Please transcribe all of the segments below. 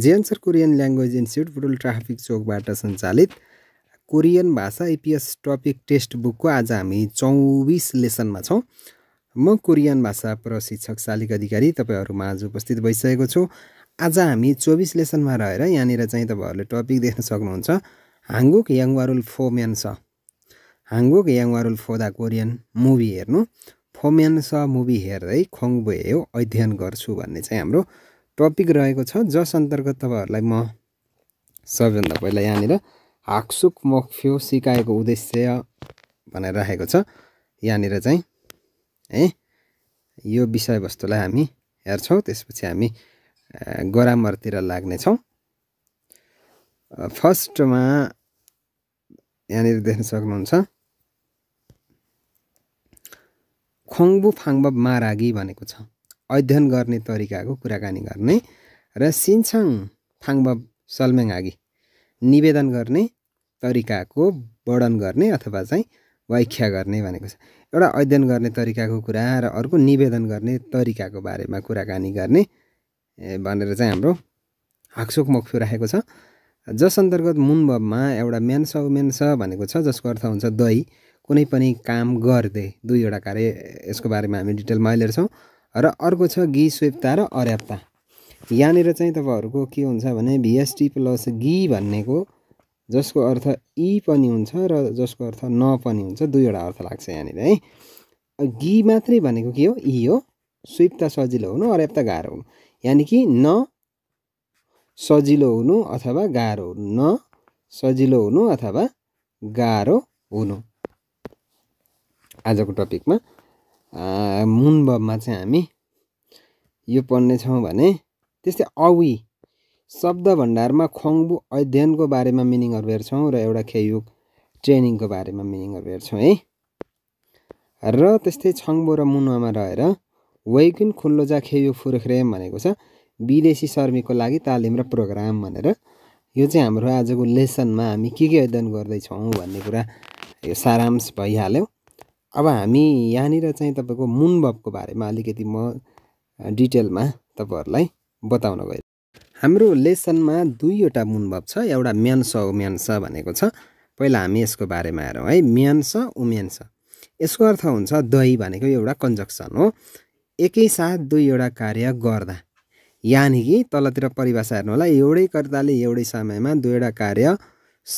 Zensar Korean language institute Butwal traffic चोकबाट सञ्चालित Korean भाषा एपिएस टपिक टेस्ट बुकको आज हामी चौबिस लेसनमा छौँ म कोरियन भाषा प्रशिक्षक शालिक अधिकारी तपाईँहरूमा आज उपस्थित भइसकेको छु आज हामी चौबिस लेसनमा रहेर यहाँनिर चाहिँ तपाईँहरूले टपिक देख्न सक्नुहुन्छ हाङ्गुक याङवारुल फोम्यान छ हाङ्गुक फो दा कोरियन मुभी हेर्नु फोम्यान स मुभी हेर्दै खोङबुयो अध्ययन गर्छु भन्ने चाहिँ हाम्रो टपिक रहेको छ जस अन्तर्गत तपाईँहरूलाई म सबैभन्दा पहिला यहाँनिर हाक्सुक मफ्यो सिकाएको उद्देश्य भनेर राखेको छ यहाँनिर चाहिँ है यो विषयवस्तुलाई हामी हेर्छौँ त्यसपछि हामी गरामरतिर लाग्नेछौँ फर्स्टमा यहाँनिर देख्न सक्नुहुन्छ खोङ्बु फाङ्बा मारागी भनेको छ अध्ययन गर्ने तरिकाको कुराकानी गर्ने र सिन्छङ थाङ्ब सल्म्याङ आगी निवेदन गर्ने तरिकाको वर्णन गर्ने अथवा चाहिँ व्याख्या गर्ने भनेको छ एउटा अध्ययन गर्ने तरिकाको कुरा र अर्को निवेदन गर्ने तरिकाको बारेमा कुराकानी गर्ने भनेर चाहिँ हाम्रो हाक्सोक मक्सु राखेको छ जस अन्तर्गत मुनबबमा एउटा मेन्स औ मेन्स भनेको छ जसको अर्थ हुन्छ दही कुनै पनि काम गर्दै दुईवटा कार्य यसको बारेमा हामी डिटेलमा अहिले छौँ र अर्को छ गी स्वेप्ता र अर्याप्ता यहाँनिर चाहिँ तपाईँहरूको के हुन्छ भने भिएसटी प्लस गी भन्नेको जसको अर्थ इ e पनि हुन्छ र जसको अर्थ न पनि हुन्छ दुईवटा अर्थ लाग्छ यहाँनिर है गी मात्रै भनेको के हो इ e हो स्वेप्ता सजिलो हुनु अर्याप्ता गाह्रो हुनु यानि कि न सजिलो हुनु अथवा गाह्रो हुनु न सजिलो हुनु अथवा गाह्रो हुनु आजको टपिकमा मुनबमा चाहिँ हामी यो पढ्नेछौँ भने त्यस्तै अवी शब्द भण्डारमा खङ्बु अध्ययनको बारेमा मिनिङहरू हेर्छौँ र एउटा खेयु ट्रेनिङको बारेमा मिनिङहरू हेर्छौँ है र त्यस्तै छङ्बो र मुनुवामा रहेर वैकुन खुल्लोजा खेयु फुरख्रेम भनेको छ विदेशी शर्मीको लागि तालिम र प्रोग्राम भनेर यो चाहिँ हाम्रो आजको लेसनमा हामी के के अध्ययन गर्दैछौँ भन्ने कुरा यो सारांश भइहाल्यो अब हामी यहाँनिर चाहिँ तपाईँको मुनबबको बारेमा अलिकति म डिटेलमा तपाईँहरूलाई बताउन गएँ हाम्रो लेसनमा दुईवटा मुनबब छ एउटा म्यान्स उम्यान्स भनेको छ पहिला हामी यसको बारेमा हेरौँ है म्यान्स उम्यान्स यसको अर्थ हुन्छ दही भनेको एउटा कन्जक्सन हो एकैसाथ दुईवटा कार्य गर्दा यानि कि तलतिर परिभाषा हेर्नु होला एउटै कर्ताले एउटै समयमा दुईवटा कार्य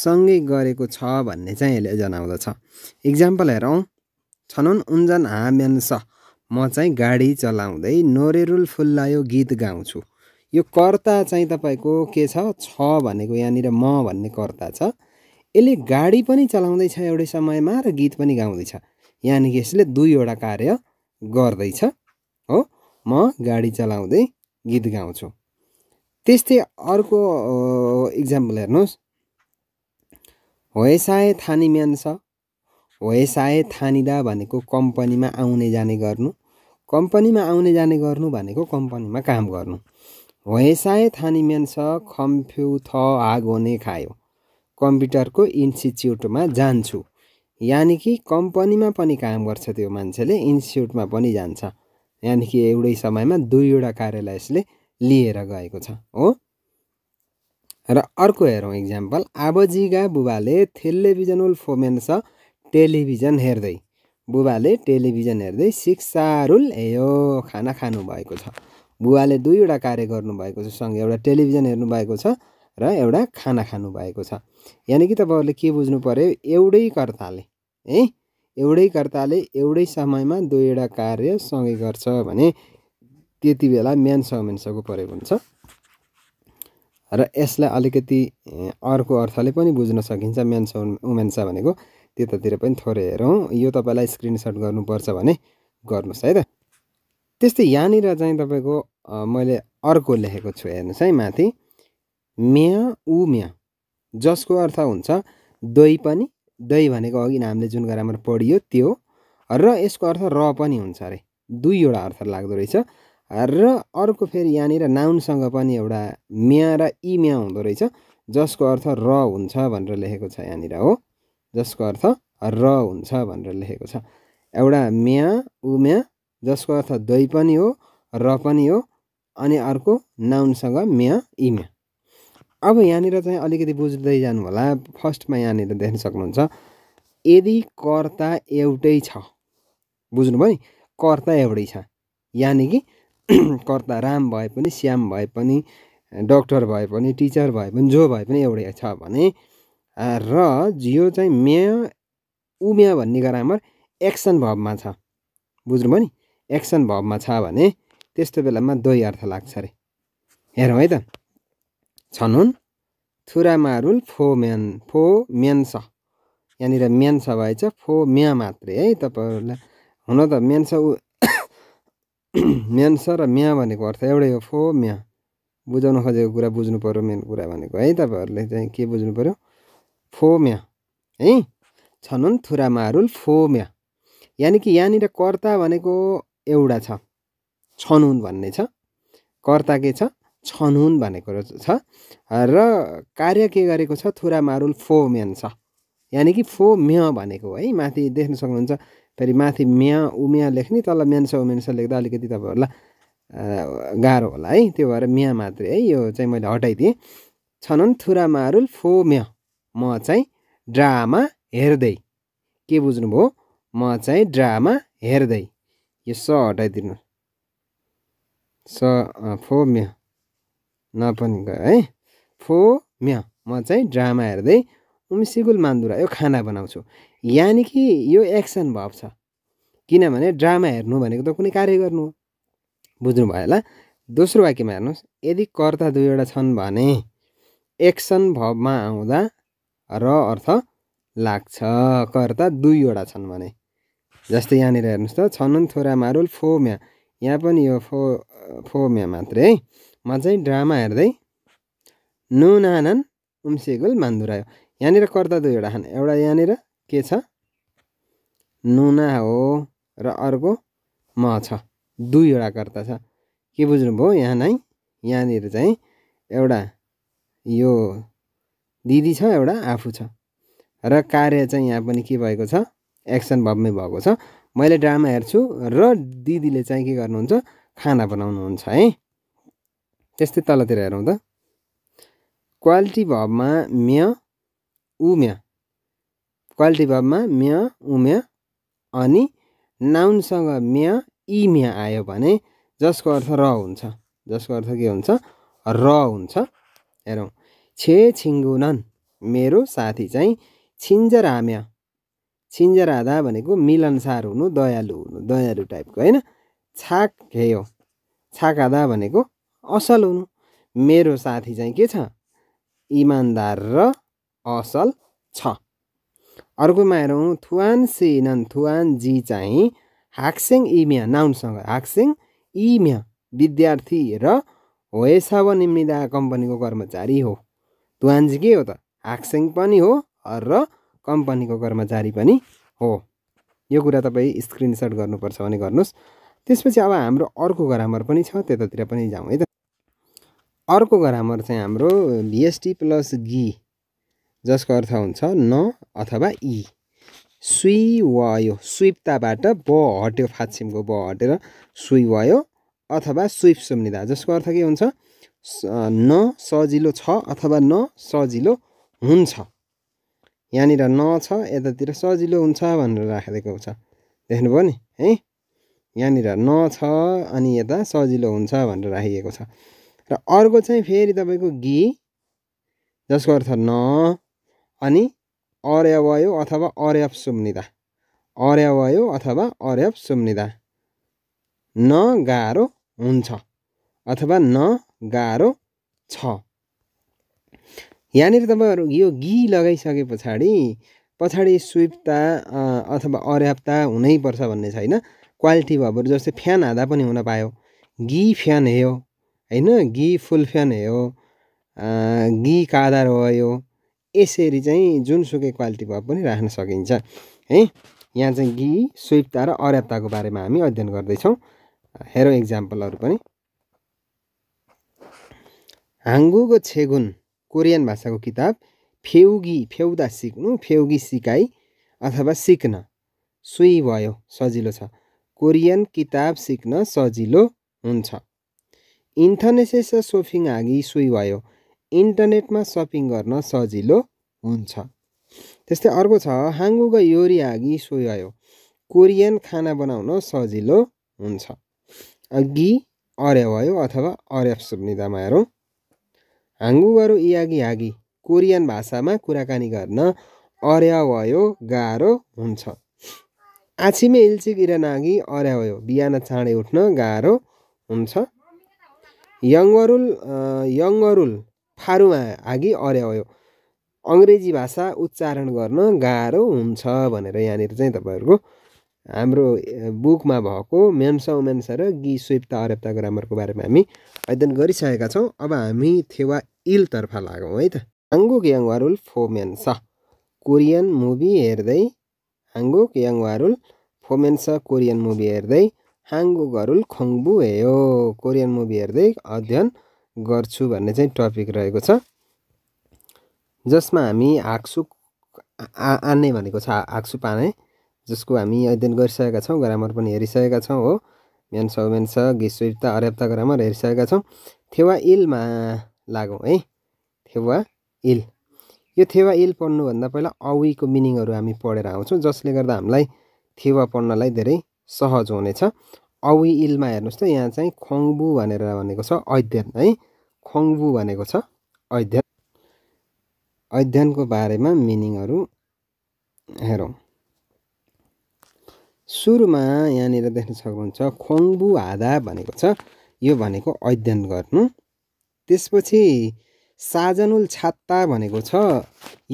सँगै गरेको छ भन्ने चाहिँ यसले जनाउँदछ इक्जाम्पल हेरौँ छनौन उन्जन हामेन्स म चाहिँ गाडी चलाउँदै नोरेरुल फुल्लायो गीत गाउँछु यो कर्ता चाहिँ तपाईँको के छ छ भनेको यहाँनिर म भन्ने कर्ता छ यसले गाडी पनि चलाउँदैछ एउटै समयमा र गीत पनि गाउँदैछ यानि यसले दुईवटा कार्य गर्दैछ हो म गाडी चलाउँदै गीत गाउँछु त्यस्तै अर्को इक्जाम्पल हेर्नुहोस् होएसाए थानी म्यान छ होएसाए थानिदा भनेको कम्पनीमा आउने जाने गर्नु कम्पनीमा आउने जाने गर्नु भनेको कम्पनीमा काम गर्नु होएसाए थानी मेन्स खम्फ्यु थ आगोने खायो कम्प्युटरको इन्स्टिच्युटमा जान्छु यानि कि कम्पनीमा पनि काम गर्छ त्यो मान्छेले इन्स्टिच्युटमा पनि जान्छ यानि कि एउटै समयमा दुईवटा कार्यालय यसले लिएर गएको छ हो र अर्को हेरौँ इक्जाम्पल आबजीका बुबाले थेल्लेभिजनल फोमेन्स टेलिभिजन हेर्दै बुबाले टेलिभिजन हेर्दै सिक्सारुल ए खाना खानुभएको छ बुबाले दुईवटा कार्य गर्नुभएको छ सँगै एउटा टेलिभिजन हेर्नुभएको छ र एउटा खाना खानुभएको छ यानि कि तपाईँहरूले के बुझ्नु पऱ्यो एउटै कर्ताले है एउटै कर्ताले एउटै समयमा दुईवटा कार्य सँगै गर्छ भने त्यति बेला म्यान समेन्सको प्रयोग हुन्छ र यसलाई अलिकति अर्को अर्थले पनि बुझ्न सकिन्छ म्यान्स स भनेको त्यतातिर पनि थोरै हेरौँ यो तपाईँलाई स्क्रिनसट गर्नुपर्छ भने गर्नुहोस् है त त्यस्तै यहाँनिर चाहिँ तपाईँको मैले अर्को लेखेको छु हेर्नुहोस् है माथि म्या उ म्या जसको अर्थ हुन्छ दही पनि दही भनेको अघि हामीले जुन ग्रामर पढियो त्यो र यसको अर्थ र पनि हुन्छ अरे दुईवटा अर्थ लाग्दो रहेछ र अर्को फेरि यहाँनिर नाउनसँग पनि एउटा म्या र इम्या हुँदो रहेछ जसको अर्थ र हुन्छ भनेर लेखेको छ यहाँनिर हो जसको अर्थ र हुन्छ भनेर लेखेको छ एउटा म्या उम्या जसको अर्थ दही पनि हो र पनि हो अनि अर्को नाउनसँग म्या इम्या अब यहाँनिर चाहिँ अलिकति बुझ्दै जानु होला फर्स्टमा यहाँनिर देख्न सक्नुहुन्छ यदि कर्ता एउटै छ बुझ्नुभयो नि कर्ता एउटै छ यानि कि कर्ता राम भए पनि श्याम भए पनि डक्टर भए पनि टिचर भए पनि जो भए पनि एउटै छ भने र यो चाहिँ म्या उम्या भन्ने ग्रामर एक्सन भबमा छ बुझ्नु भयो नि एक्सन भबमा छ भने त्यस्तो बेलामा दुई अर्थ लाग्छ अरे हेरौँ है त छन् हुन् थुरामारुल फो म्यान फो म्यान छ यहाँनिर म्यान छ भएछ फो म्या मात्रै है तपाईँहरूलाई हुन त म्यान छ म्यान छ र म्या भनेको अर्थ एउटै हो फो म्या बुझाउनु खोजेको कुरा बुझ्नु पऱ्यो मेन कुरा भनेको है तपाईँहरूले चाहिँ के बुझ्नु पऱ्यो फोम्या है थुरा थुरामारुल फोम्या यानि कि यहाँनिर कर्ता भनेको एउटा छ छनुन भन्ने छ कर्ता के छ भनेको छ र कार्य के गरेको छ थुरामारुल फोम्यान छ यानि कि फो म्य भनेको है माथि देख्न सक्नुहुन्छ फेरि माथि म्या उम्या लेख्ने तल म्यान्स छ लेख्दा अलिकति तपाईँहरूलाई गाह्रो होला है त्यो भएर म्या मात्रै है यो चाहिँ मैले हटाइदिएँ छनन् थुरामारुल म्या म चाहिँ ड्रामा हेर्दै के बुझ्नुभयो म चाहिँ ड्रामा हेर्दै यो स हटाइदिनु स फो म्य गयो है फो म्य म चाहिँ ड्रामा हेर्दै उम्सिगुल मान्दुरा यो खाना बनाउँछु यानि कि यो एक्सन भब छ किनभने ड्रामा हेर्नु भनेको त कुनै कार्य गर्नु हो बुझ्नु भयो होला दोस्रो वाक्यमा हेर्नुहोस् यदि कर्ता दुईवटा छन् भने एक्सन भवमा आउँदा र अर्थ लाग्छ कर्ता दुईवटा छन् भने जस्तै यहाँनिर हेर्नुहोस् त छनन् थोरा मारुल फोम्या यहाँ पनि यो फो फोम्या मात्रै है म चाहिँ ड्रामा हेर्दै नु नानन उम्सेगुल मान्दुरायो यहाँनिर कर्ता दुईवटा छन् एउटा यहाँनिर के छ नुना हो र अर्को म छ दुईवटा कर्ता छ के बुझ्नुभयो यहाँ नै यहाँनिर चाहिँ एउटा यो दिदी छ एउटा आफू छ र कार्य चाहिँ यहाँ पनि के भएको छ एक्सन भबमै भएको छ मैले ड्रामा हेर्छु र दिदीले चाहिँ के गर्नुहुन्छ खाना बनाउनुहुन्छ है त्यस्तै तलतिर हेरौँ त क्वालिटी भबमा म्य उम्य क्वालिटी भबमा म्य उम्य अनि नाउनसँग म्य इम्य आयो भने जसको अर्थ र हुन्छ जसको अर्थ के हुन्छ र हुन्छ हेरौँ छे छिङ्गुनन् मेरो साथी चाहिँ छिन्जराम्य छिन्जराधा भनेको मिलनसार हुनु दयालु हुनु दयालु टाइपको होइन छाक हेयो छाकादा भनेको असल हुनु मेरो साथी चाहिँ के छ इमान्दार र असल छ अर्कोमा हेरौँ थुआन सिनन थुआन जी चाहिँ हाक्सेङ इम्या नाउनसँग हाक्सेङ इम्या विद्यार्थी र होएसाव निम्निदा कम्पनीको कर्मचारी हो द्वान्जी के हो त हाक्सेङ पनि हो र कम्पनीको कर्मचारी पनि हो यो कुरा तपाईँ स्क्रिनसट गर्नुपर्छ भने गर्नुहोस् त्यसपछि अब हाम्रो अर्को ग्रामर पनि छ त्यतातिर पनि जाउँ है त अर्को ग्रामर चाहिँ हाम्रो भिएसटी प्लस गी जसको अर्थ हुन्छ न अथवा इ e। सुई वयो स्विपताबाट ब हट्यो फात्सिमको ब हटेर सुई वयो अथवा स्विप सुम्निदा जसको अर्थ के हुन्छ न सजिलो छ अथवा न सजिलो हुन्छ यहाँनिर न छ यतातिर सजिलो हुन्छ भनेर राखिदिएको छ देख्नुभयो नि है यहाँनिर न छ अनि यता सजिलो हुन्छ भनेर राखिएको छ र अर्को चाहिँ फेरि तपाईँको गि जसको अर्थ न अनि अर्यवयो अथवा अर्याप सुम्निदा अर्यवयो अथवा अर्याप सुम्निदा न गाह्रो हुन्छ अथवा न गाह्रो छ यहाँनिर तपाईँहरू यो घी लगाइसके पछाडि पछाडि स्विप्ता अथवा अर्याप्ता हुनैपर्छ भन्ने छैन क्वालिटी भएर जस्तै फ्यान हाँदा पनि हुन पायो घी फ्यान हेयो होइन घी फुल फ्यान हेयो घी कादार हो यसरी चाहिँ जुनसुकै क्वालिटी भए पनि राख्न सकिन्छ है यहाँ चाहिँ घी स्विप्ता र अर्याप्ताको बारेमा हामी अध्ययन गर्दैछौँ हेरौँ इक्जाम्पलहरू पनि हाङ्गुगो छेगुन कोरियन भाषाको किताब फेउगी फेउदा सिक्नु फेउगी सिकाइ अथवा सिक्न सुई भयो सजिलो छ कोरियन किताब सिक्न सजिलो हुन्छ इन्थनेसेस सोफिङ आगी सुई भयो इन्टरनेटमा सपिङ गर्न सजिलो हुन्छ त्यस्तै अर्को छ हाङ्गुग योरी आगी सोयो भयो कोरियन खाना बनाउन सजिलो हुन्छ अघि अर्य भयो अथवा अर्य सुविधामा हेरौँ हाङ्गुगरु इयागी आगी कोरियन भाषामा कुराकानी गर्न अर्यावयो गाह्रो हुन्छ आछिमे इल्छिक इरनागी अर्यावयो बिहान चाँडै उठ्न गाह्रो हुन्छ यङ्गरुल यङ्गरुल फारुमा आगी अर्यावयो अङ्ग्रेजी भाषा उच्चारण गर्न गाह्रो हुन्छ भनेर यहाँनिर चाहिँ तपाईँहरूको हाम्रो बुकमा भएको मेन्स उमेन्सा र गी स्वेप्ता अरेप्ता ग्रामरको बारेमा हामी अध्ययन गरिसकेका छौँ अब हामी थेवा इलतर्फ लागौँ है त हाङ्गुक याङवारुल फोमेन स कोरियन मुभी हेर्दै हाङ्गुक याङवारुल फोमेन स कोरियन मुभी हेर्दै हाङ्गुकहरू खङ्बु हे हो कोरियन मुभी हेर्दै अध्ययन गर्छु भन्ने चाहिँ टपिक रहेको छ जसमा हामी आक्सु आने भनेको छ आक्सु पाने जसको हामी अध्ययन गरिसकेका छौँ ग्रामर पनि हेरिसकेका छौँ हो मेन्स गीत गिस्विप्ता अर्याप्त ग्रामर हेरिसकेका छौँ थेवा इलमा लागौँ है थेवा इल यो थेवा इल पढ्नुभन्दा पहिला अविको मिनिङहरू हामी पढेर आउँछौँ जसले गर्दा हामीलाई थेवा पढ्नलाई धेरै सहज हुनेछ अवी इलमा हेर्नुहोस् त यहाँ चाहिँ खङ्बु भनेर भनेको छ अध्ययन है खङ्बु भनेको छ अध्ययन अध्ययनको बारेमा मिनिङहरू हेरौँ सुरुमा यहाँनिर देख्न सक्नुहुन्छ खोङ्बु हादा भनेको छ यो भनेको अध्ययन गर्नु त्यसपछि साजनुल छात्ता भनेको छ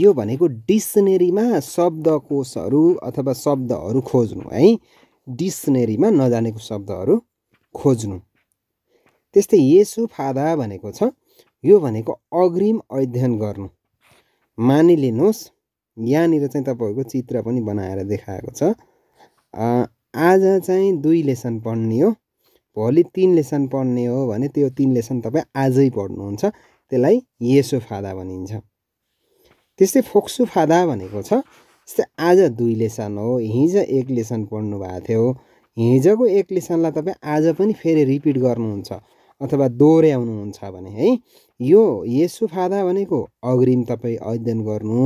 यो भनेको डिक्सनेरीमा शब्दकोशहरू अथवा शब्दहरू खोज्नु है डिक्सनेरीमा नजानेको शब्दहरू खोज्नु त्यस्तै येसु फादा भनेको छ यो भनेको अग्रिम अध्ययन गर्नु मानिलिनुहोस् यहाँनिर चाहिँ तपाईँहरूको चित्र पनि बनाएर देखाएको छ आज चाहिँ दुई लेसन पढ्ने हो भोलि तिन लेसन पढ्ने हो भने त्यो तिन लेसन तपाईँ आजै पढ्नुहुन्छ त्यसलाई येसो फादा भनिन्छ त्यस्तै फोक्सु फादा भनेको छ जस्तै आज दुई लेसन हो हिजो एक लेसन पढ्नु भएको थियो हिजोको एक लेसनलाई तपाईँ आज पनि फेरि रिपिट गर्नुहुन्छ अथवा दोहोऱ्याउनुहुन्छ भने है यो येसु फादा भनेको अग्रिम तपाईँ अध्ययन गर्नु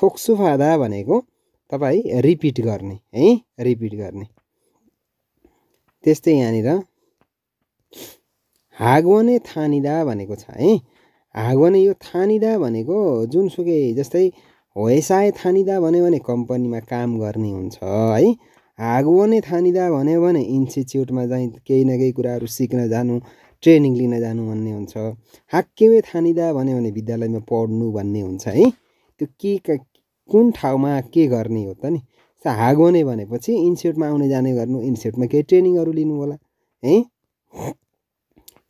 फोक्सु फादा भनेको तपाईँ रिपिट गर्ने है रिपिट गर्ने त्यस्तै यहाँनिर हागवने थानिदा भनेको छ है हागोने यो थानिदा भनेको जुनसुकै जस्तै होसाय थानिदा भन्यो भने कम्पनीमा काम गर्ने हुन्छ है हागवने थानिदा भन्यो भने इन्स्टिच्युटमा चाहिँ केही न केही कुराहरू सिक्न जानु ट्रेनिङ लिन जानु भन्ने हुन्छ हाक्केवे थानिदा भन्यो भने विद्यालयमा पढ्नु भन्ने हुन्छ है त्यो के कुन ठाउँमा के गर्ने हो त नि हागोने भनेपछि इन्स्टिच्युटमा आउने जाने गर्नु इन्स्टिच्युटमा केही ट्रेनिङहरू लिनु होला है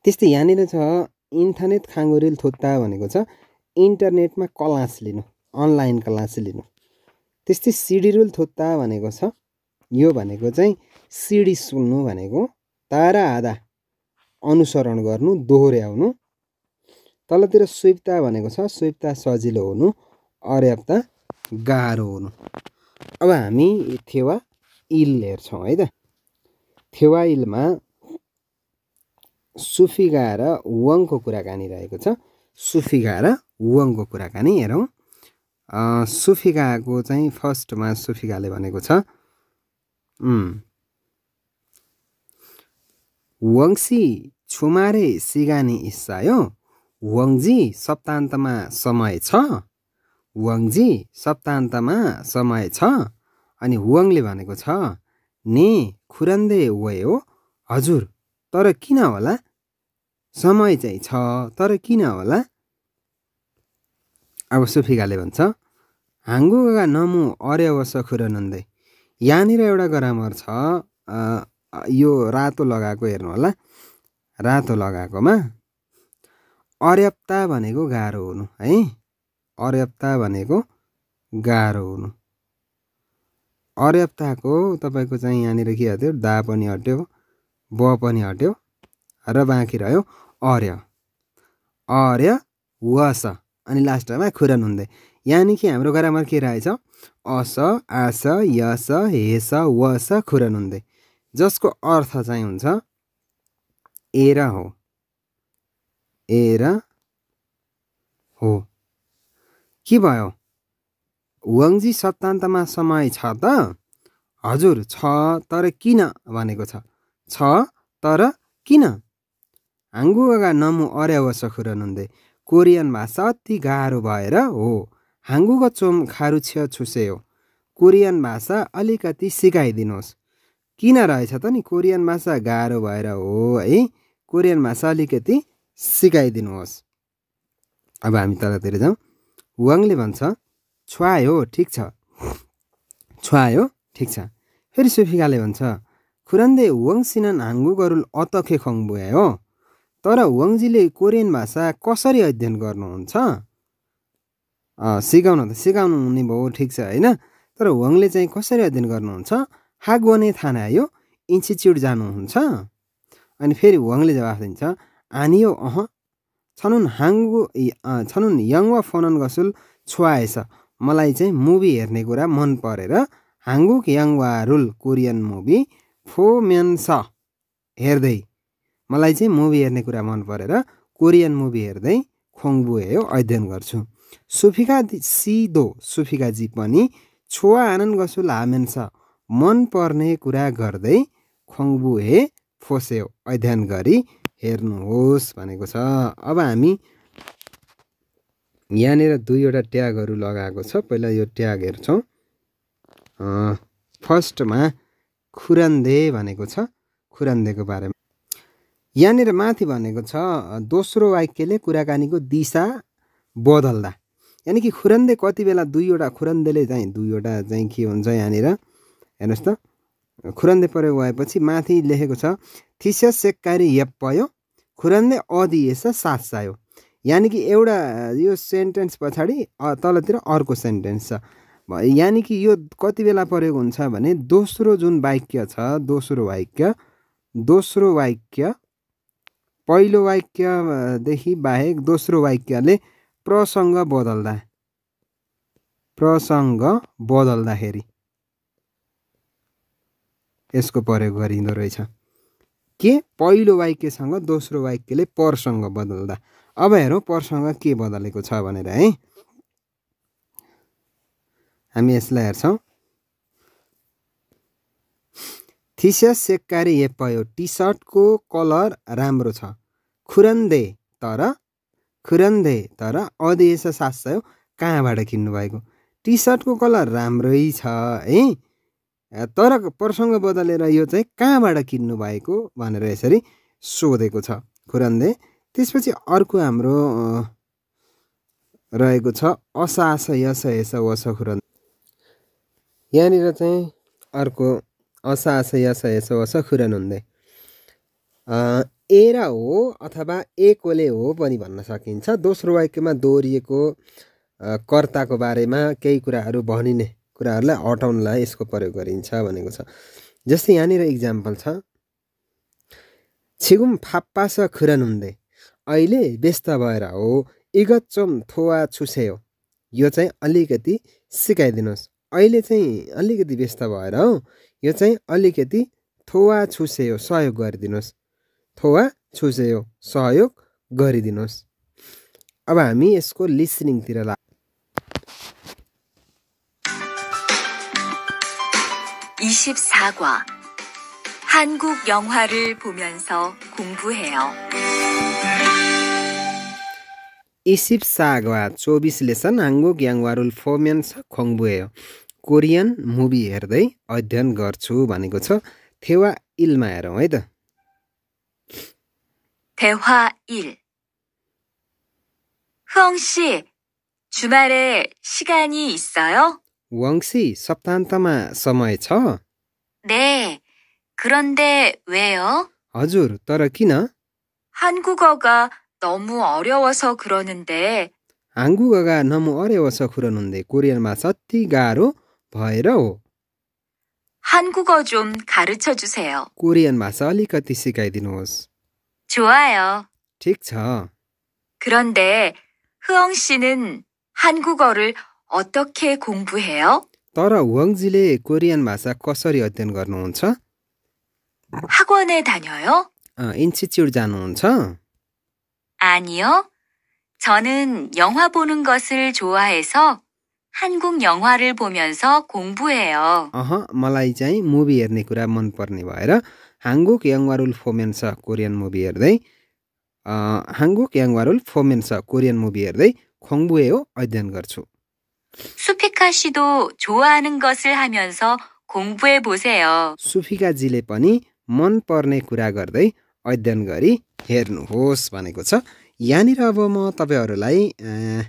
त्यस्तै यहाँनिर छ इन्टरनेट खाँगोरेल थोत्ता भनेको छ इन्टरनेटमा क्लास लिनु अनलाइन क्लास लिनु त्यस्तै सिडी रुल थोत्ता भनेको छ यो भनेको चाहिँ सिडी सुन्नु भनेको तारा आधा अनुसरण गर्नु दोहोऱ्याउनु तलतिर स्विप्ता भनेको छ स्विप्ता सजिलो हुनु अर्याप्ता गाह्रो हुनु अब हामी थेवा इल हेर्छौँ है त थेवा इलमा सुफिगा र वङको कुराकानी रहेको छ सुफिगा र वङको कुराकानी हेरौँ सुफिगाको चाहिँ फर्स्टमा सुफिगाले भनेको छ वङ्सी छुमारे सिगानी इस्सायो वङजी सप्तान्तमा समय छ वङजी सप्तान्तमा समय छ अनि वङले भनेको छ ने खुरन्दे हो हजुर तर किन होला समय चाहिँ छ तर किन होला अब सुफिकाले भन्छ गा नमु अरे अर्यावस खुरनन्दै यहाँनिर एउटा ग्रामर छ यो रातो लगाएको हेर्नु होला रातो लगाएकोमा अर्याप्ता भनेको गाह्रो हुनु है अर्याप्ता भनेको गाह्रो हुनु अर्याप्ताको तपाईँको चाहिँ यहाँनिर के हट्यो दा पनि हट्यो ब पनि हट्यो र बाँकी रह्यो अर्य अर्य वस अनि लास्टमा खुरन हुँदै यानि कि हाम्रो ग्रामर के रहेछ अस आस यस हेस वस खुरन हुँदै जसको अर्थ चाहिँ हुन्छ एरा हो एरा हो के भयो वङ्जी सप्तान्तमा समय छ त हजुर छ तर किन भनेको छ छ तर किन हाङ्गुगा नमु अर्यावस खुरनन्दे कोरियन भाषा अति गाह्रो भएर हो हाङ्गुको चोम खारुछ्य छुसे हो कोरियन भाषा अलिकति सिकाइदिनुहोस् किन रहेछ त नि कोरियन भाषा गाह्रो भएर हो है कोरियन भाषा अलिकति सिकाइदिनुहोस् अब हामी तलतिर जाउँ वाङले भन्छ छुवायो ठिक छ छुवायो ठिक छ फेरि सुफिकाले भन्छ खुरन्दे वङसिनन हाङ्गु गरुल अतखे हो तर वङजीले कोरियन भाषा कसरी अध्ययन गर्नुहुन्छ सिकाउन त सिकाउनु हुने भयो ठिक छ होइन तर वङले चाहिँ कसरी अध्ययन गर्नुहुन्छ हागवने थाना इन्स्टिच्युट जानुहुन्छ अनि फेरि वङले जवाफ दिन्छ आनियो अह छनुन हाङ्गु छनुन वा फनन गसुल छुवाएछ मलाई चाहिँ मुभी हेर्ने कुरा मन परेर हाङ्गुक वा रुल कोरियन मुभी फो स हेर्दै मलाई चाहिँ मुभी हेर्ने कुरा मन परेर कोरियन मुभी हेर्दै खोङबु हेयो अध्ययन गर्छु सुफिका सिदो सुफिकाजी पनि छोवा आनन्द लामेन छ मन पर्ने कुरा गर्दै खोङबु हे फोस्यो अध्ययन गरी हेर्नुहोस् भनेको छ अब हामी यहाँनिर दुईवटा ट्यागहरू लगाएको छ पहिला यो ट्याग हेर्छौँ फर्स्टमा खुरन्दे भनेको छ खुरान्देको बारेमा यहाँनिर माथि भनेको छ दोस्रो वाक्यले कुराकानीको दिशा बदल्दा यानि कि खुरन्दे कति बेला दुईवटा खुरन्देले चाहिँ दुईवटा चाहिँ के हुन्छ यहाँनिर हेर्नुहोस् त खुरन्दे प्रयोग भएपछि माथि लेखेको छ थिस सेक्कारी पयो खुरन्दे अदिएस सायो यानि कि एउटा यो सेन्टेन्स पछाडि तलतिर अर्को सेन्टेन्स छ यानि कि यो कति बेला प्रयोग हुन्छ भने दोस्रो जुन वाक्य छ दोस्रो वाक्य दोस्रो वाक्य पहिलो वाक्यदेखि बाहेक दोस्रो वाक्यले प्रसङ्ग बदल्दा प्रसङ्ग बदल्दाखेरि यसको प्रयोग गरिँदो रहेछ के पहिलो वाक्यसँग दोस्रो वाक्यले प्रसङ्ग बदल्दा अब हेरौँ प्रसङ्ग के बदलेको छ भनेर है हामी यसलाई हेर्छौँ थिसिया सेक्कारी एपयो टी सर्टको कलर राम्रो छ खुरन्दे तर खुरन्दे तर अधेस सास सय कहाँबाट किन्नुभएको टी सर्टको कलर राम्रै छ है तर प्रसङ्ग बदलेर यो चाहिँ कहाँबाट किन्नु भएको भनेर यसरी सोधेको छ खुरन्दे त्यसपछि अर्को हाम्रो रहेको छ असास यस यस वस खुरन्दे यहाँनिर चाहिँ अर्को अस सा आसा या अस हेसो खुरन हुँदै ए र हो अथवा ए कोले हो पनि भन्न सकिन्छ दोस्रो वाक्यमा दोहोरिएको कर्ताको बारेमा केही कुराहरू भनिने कुराहरूलाई हटाउनलाई यसको प्रयोग गरिन्छ भनेको छ जस्तै यहाँनिर इक्जाम्पल छ छिगुम फाप्पा छ खुरन हुँदै अहिले व्यस्त भएर हो इगत चोम थोवा छुसे हो यो चाहिँ अलिकति सिकाइदिनुहोस् अहिले चाहिँ अलिकति व्यस्त भएर हो यो चाहिँ अलिकति थोवा छुसेयो सहयोग गरिदिनुहोस् थोवा छुसेयो सहयोग गरिदिनुहोस् अब हामी यसको लिसनिङतिर ला 한국 영화를 보면서 공부해요. 24과 24 레슨 한국 영화를 보면서 공부해요. कोरियन मुभी हेर्दै अध्ययन गर्छु भनेको छ थेवा इलमा हेरौँ है त 대화 1 흐엉 씨, 주말에 시간이 있어요? समय छ? 네, हजुर, तर किन? 한국어가 너무 어려워서 그러는데 한국어가 너무 어려워서 그러는데 코리안마 서티 가로 भएर हो 한국어 좀 가르쳐 주세요. कोरियनमा चाहिँ अलिकति सिकाइदिनुहोस् 좋아요. ठिक छ 그런데 흐엉 씨는 한국어를 어떻게 공부해요? तर वङजीले कोरियन भाषा कसरी अध्ययन गर्नुहुन्छ 학원에 다녀요? अँ, इन्स्टिच्युट जानुहुन्छ 아니요. 저는 영화 보는 것을 좋아해서 한국 영화를 보면서 공부해요. अह uh-huh. मलाई चाहिँ मुभी हेर्ने कुरा मनपर्ने भएर हाङ्गुक याङवारुल फोमेन्स कोरियन मुभी हेर्दै हाङ्गुक याङवारुल फोमेन्स कोरियन मुभी हेर्दै खोङ्बुएयो अध्ययन गर्छु 수피카 씨도 좋아하는 것을 하면서 공부해 보세요. सुफिकाजीले पनि मनपर्ने कुरा गर्दै अध्ययन गरी हेर्नुहोस् भनेको छ यहाँनिर अब म तपाईँहरूलाई uh,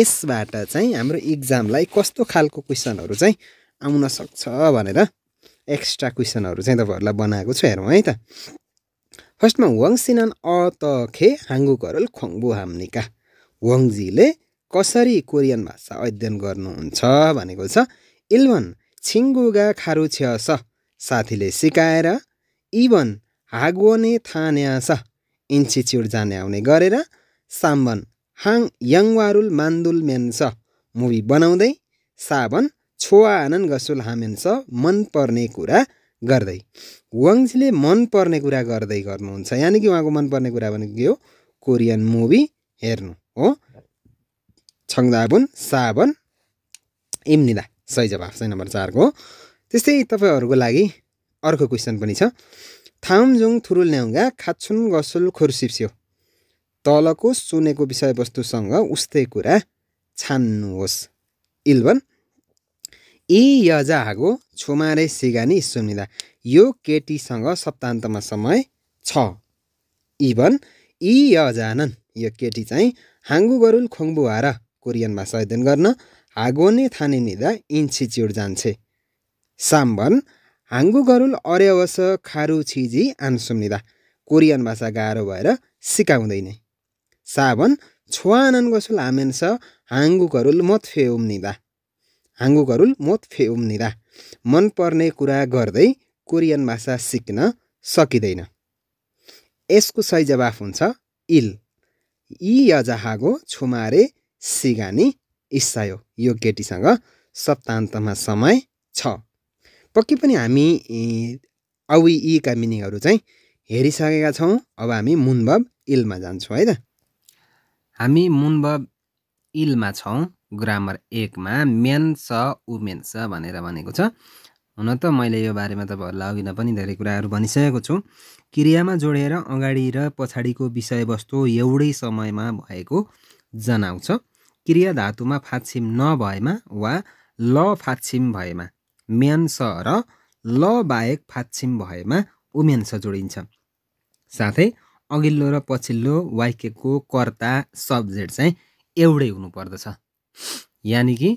यसबाट चाहिँ हाम्रो इक्जामलाई कस्तो खालको क्वेसनहरू चाहिँ आउन सक्छ भनेर एक्स्ट्रा क्वेसनहरू चाहिँ तपाईँहरूलाई बनाएको छु हेरौँ है त फर्स्टमा वङ सिनान अ त खे हाङ्गु करल खोङ्बु हाम्निका वङजीले कसरी कोरियन भाषा अध्ययन गर्नुहुन्छ भनेको छ इल्भन छिङ्गुगा खारु छ साथीले सिकाएर इभन हागोने थान्या छ इन्स्टिच्युट जाने आउने गरेर साम्बन हाङ याङवारुल मान्दुल म्यान्स मुभी बनाउँदै साबन छोवा आनन गसुल हामेन्स मनपर्ने कुरा गर्दै वङ्सले मनपर्ने कुरा गर्दै गर्नुहुन्छ यानि कि उहाँको मनपर्ने कुरा भनेको के हो कोरियन मुभी हेर्नु हो छङ्दाबुन साबन इम्निदा सही जवाफ चाहिँ नम्बर चारको हो त्यस्तै तपाईँहरूको लागि अर्को क्वेसन पनि छ थामजुङ थुरुल न्याउँगा खाछुन गसुल खुर्सिप्स्यो तलको सुनेको विषयवस्तुसँग उस्तै कुरा छान्नुहोस् इल्भन ए यजा हागो छोमारे सिगानी सुनिदा यो केटीसँग सप्तान्तमा समय छ इभन यी यजानन् यो केटी चाहिँ हाङ्गु गरुल खोङ्बु कोरियन भाषा अध्ययन गर्न हागोने थाने निदा इन्स्टिच्युट जान्छे साम्बन हाङ्गु गरुल अर्यावस खारु छिजी आन्सुम्निदा कोरियन भाषा गाह्रो भएर सिकाउँदैन 4번 좋아하는 것을 아면서 한국어를 못 배웁니다. 한국어를 못 मन मनपर्ने कुरा गर्दै कोरियन भाषा सिक्न सकिँदैन यसको सही जवाफ हुन्छ इल यी यजहागो छुमारे सिगानी इसायो यो केटीसँग सप्तान्तमा समय छ पक्कै पनि हामी औ यीका मिनिङहरू चाहिँ हेरिसकेका छौँ अब हामी मुनभब इलमा जान्छौँ है त हामी मुन्ब इलमा छौँ ग्रामर एकमा मेन स वुमेन छ भनेर भनेको छ हुन त मैले यो बारेमा तपाईँहरूलाई अघि नै पनि धेरै कुराहरू भनिसकेको छु क्रियामा जोडेर अगाडि र पछाडिको विषयवस्तु एउटै समयमा भएको जनाउँछ क्रिया धातुमा फात्सिम नभएमा वा ल फाछिम भएमा मेन स र ल बाहेक फाछिम भएमा उमेन्स छ जोडिन्छ साथै अघिल्लो र पछिल्लो वाक्यको कर्ता सब्जेक्ट चाहिँ एउटै हुनुपर्दछ यानि कि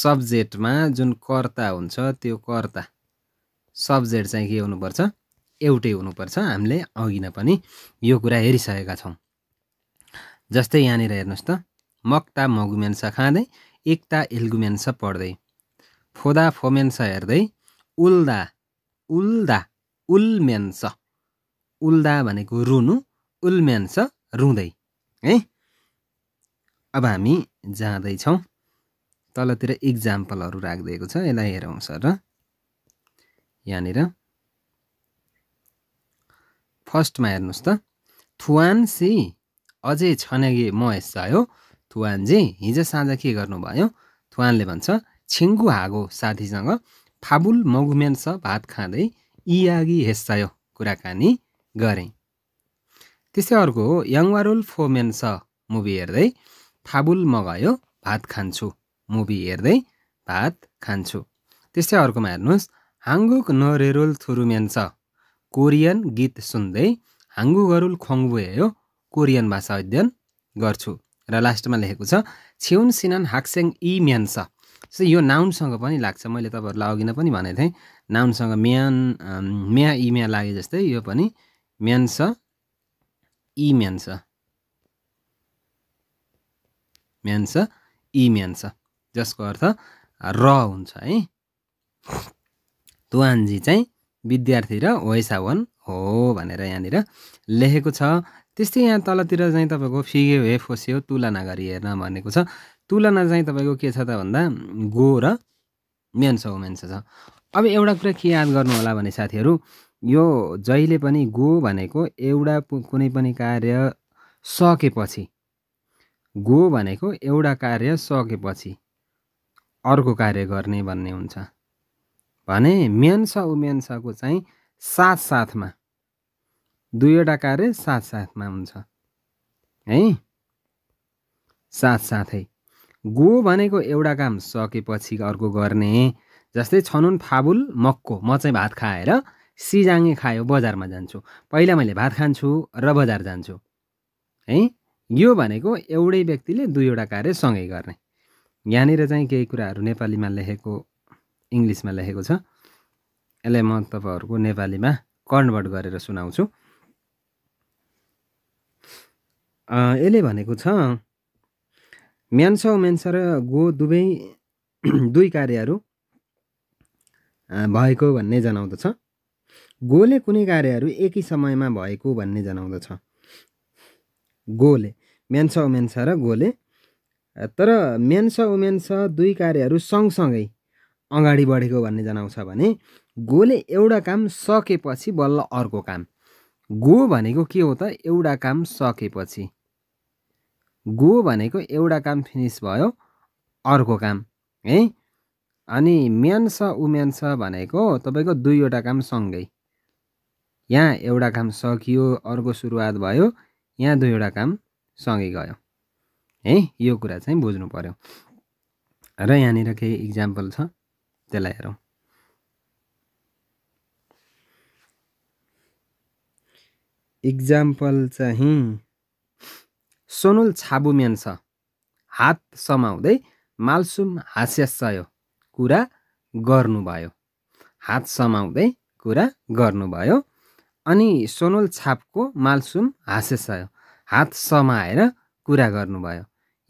सब्जेक्टमा जुन कर्ता हुन्छ त्यो कर्ता सब्जेक्ट चाहिँ के हुनुपर्छ एउटै हुनुपर्छ हामीले अघि नै पनि यो कुरा हेरिसकेका छौँ जस्तै यहाँनिर हेर्नुहोस् त मक्ता मगुमेन्स खाँदै एकता इल्गुम्यान्सा पढ्दै फोदा फोमेन्स हेर्दै उल्दा उल्दा उल्मेन्स उल्दा भनेको रुनु उल्म्यान छ रुँदै है अब हामी जाँदैछौँ तलतिर इक्जाम्पलहरू राखिदिएको छ यसलाई हेरौँ सर यहाँनिर फर्स्टमा हेर्नुहोस् त थुवान सी अझै छनेगे म आयो थुवानजी हिजो साँझ के गर्नुभयो थुवानले भन्छ छिङ्गु हागो साथीसँग फाबुल मगुमेन्स भात खाँदै इयागी हेस्सायो कुराकानी गरेँ त्यस्तै अर्को हो यङवारुल फोमेन छ मुभी हेर्दै फाबुल मगायो भात खान्छु मुभी हेर्दै भात खान्छु त्यस्तै अर्कोमा हेर्नुहोस् हाङ्गुक नरेरुल थुरुमेन छ कोरियन गीत सुन्दै हाङ्गुगरुल खङ्गुयो कोरियन भाषा अध्ययन गर्छु र लास्टमा लेखेको छ छेउन सिनान हाक्सेङ इ म्यान छ जस्तै यो नाउनसँग पनि लाग्छ मैले तपाईँहरूलाई अघि नै पनि भनेको थिएँ नाउनसँग म्यान म्या इ म्या लागे जस्तै यो पनि म्यान्स इ म्यान्स म्यान्स इ म्यान्स जसको अर्थ र हुन्छ है तुवान्जी चाहिँ विद्यार्थी र वैसावन हो भनेर यहाँनिर लेखेको छ त्यस्तै यहाँ तलतिर चाहिँ तपाईँको फिगे हे फोस्यो तुलना गरी हेर्न भनेको छ तुलना चाहिँ तपाईँको के छ त भन्दा गो र म्यान्स हो म्यान्स छ अब एउटा कुरा के याद गर्नु होला भने साथीहरू यो जहिले पनि गो भनेको एउटा कुनै पनि कार्य सकेपछि गो भनेको एउटा कार्य सकेपछि अर्को कार्य गर्ने भन्ने हुन्छ भने म्यान्स उम्यान्सको चाहिँ साथ साथमा दुईवटा कार्य साथ साथमा हुन्छ है साथ साथै गो भनेको एउटा काम सकेपछि अर्को गर्ने जस्तै छनुन फाबुल मक्को म चाहिँ भात खाएर सिजाङ्गे खायो बजारमा जान्छु पहिला मैले भात खान्छु र बजार जान्छु है यो भनेको एउटै व्यक्तिले दुईवटा कार्य सँगै गर्ने यहाँनिर चाहिँ केही कुराहरू नेपालीमा लेखेको इङ्ग्लिसमा लेखेको छ यसलाई म तपाईँहरूको नेपालीमा कन्भर्ट गरेर सुनाउँछु यसले भनेको छ म्यान्स म्यान्स र गो दुवै दुई कार्यहरू भएको भन्ने जनाउँदछ गोले कुनै कार्यहरू एकै समयमा भएको भन्ने जनाउँदछ गोले मेन्स उमेन्स र गोले तर मेन्स उमेन्स दुई कार्यहरू सँगसँगै अगाडि बढेको भन्ने जनाउँछ भने गोले एउटा काम सकेपछि बल्ल अर्को काम गो भनेको के हो त एउटा काम सकेपछि गो भनेको एउटा काम फिनिस भयो अर्को काम है अनि मेन्स उमेन्स भनेको तपाईँको दुईवटा काम सँगै यहाँ एउटा काम सकियो अर्को सुरुवात भयो यहाँ दुईवटा काम सँगै गयो है यो कुरा चाहिँ बुझ्नु पऱ्यो र यहाँनिर केही इक्जाम्पल छ त्यसलाई हेरौँ इक्जाम्पल चाहिँ सोनुल छाबुम्यान छ हात समाउँदै मालसुम सयो कुरा गर्नुभयो हात समाउँदै कुरा गर्नुभयो अनि सोनोल छापको मालसुम सयो हात समाएर कुरा गर्नुभयो